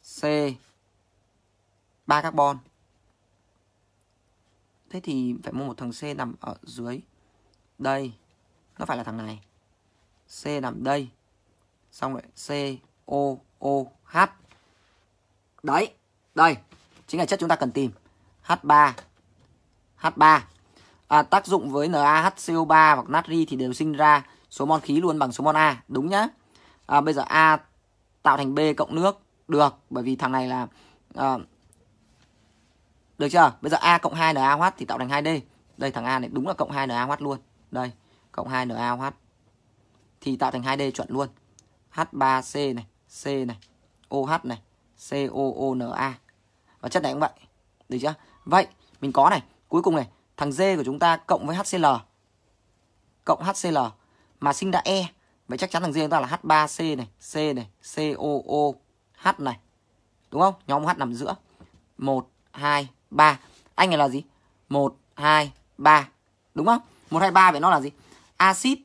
C 3 carbon Thế thì phải mua một thằng C nằm ở dưới Đây Nó phải là thằng này C nằm đây Xong rồi H. Đấy Đây Chính là chất chúng ta cần tìm H3 H3 à, Tác dụng với NaHCO3 hoặc natri thì đều sinh ra số mol khí luôn bằng số mol A đúng nhá à, bây giờ A tạo thành B cộng nước được bởi vì thằng này là à, được chưa bây giờ A cộng 2 NaOH thì tạo thành 2D đây thằng A này đúng là cộng 2 NaOH luôn đây cộng 2 NaOH thì tạo thành 2D chuẩn luôn H3C này C này OH này COONA và chất này cũng vậy được chưa vậy mình có này cuối cùng này thằng D của chúng ta cộng với HCl cộng HCl mà sinh ra E. Vậy chắc chắn thằng riêng ta là H3C này, C này, COO, H này. Đúng không? Nhóm H nằm giữa. 1, 2, 3. Anh này là gì? 1, 2, 3. Đúng không? 1, 2, 3 vậy nó là gì? Acid.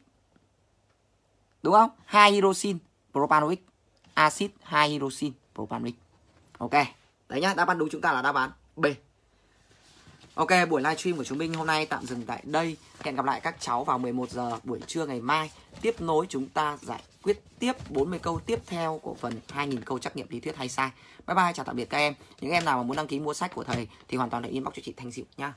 Đúng không? 2 hydroxin propanoic. Acid 2 hydroxin propanoic. Ok. Đấy nhá, đáp án đúng chúng ta là đáp án B. Ok, buổi livestream của chúng mình hôm nay tạm dừng tại đây. Hẹn gặp lại các cháu vào 11 giờ buổi trưa ngày mai. Tiếp nối chúng ta giải quyết tiếp 40 câu tiếp theo của phần 2.000 câu trắc nghiệm lý thuyết hay sai. Bye bye, chào tạm biệt các em. Những em nào mà muốn đăng ký mua sách của thầy thì hoàn toàn hãy inbox cho chị Thanh Diệu nha.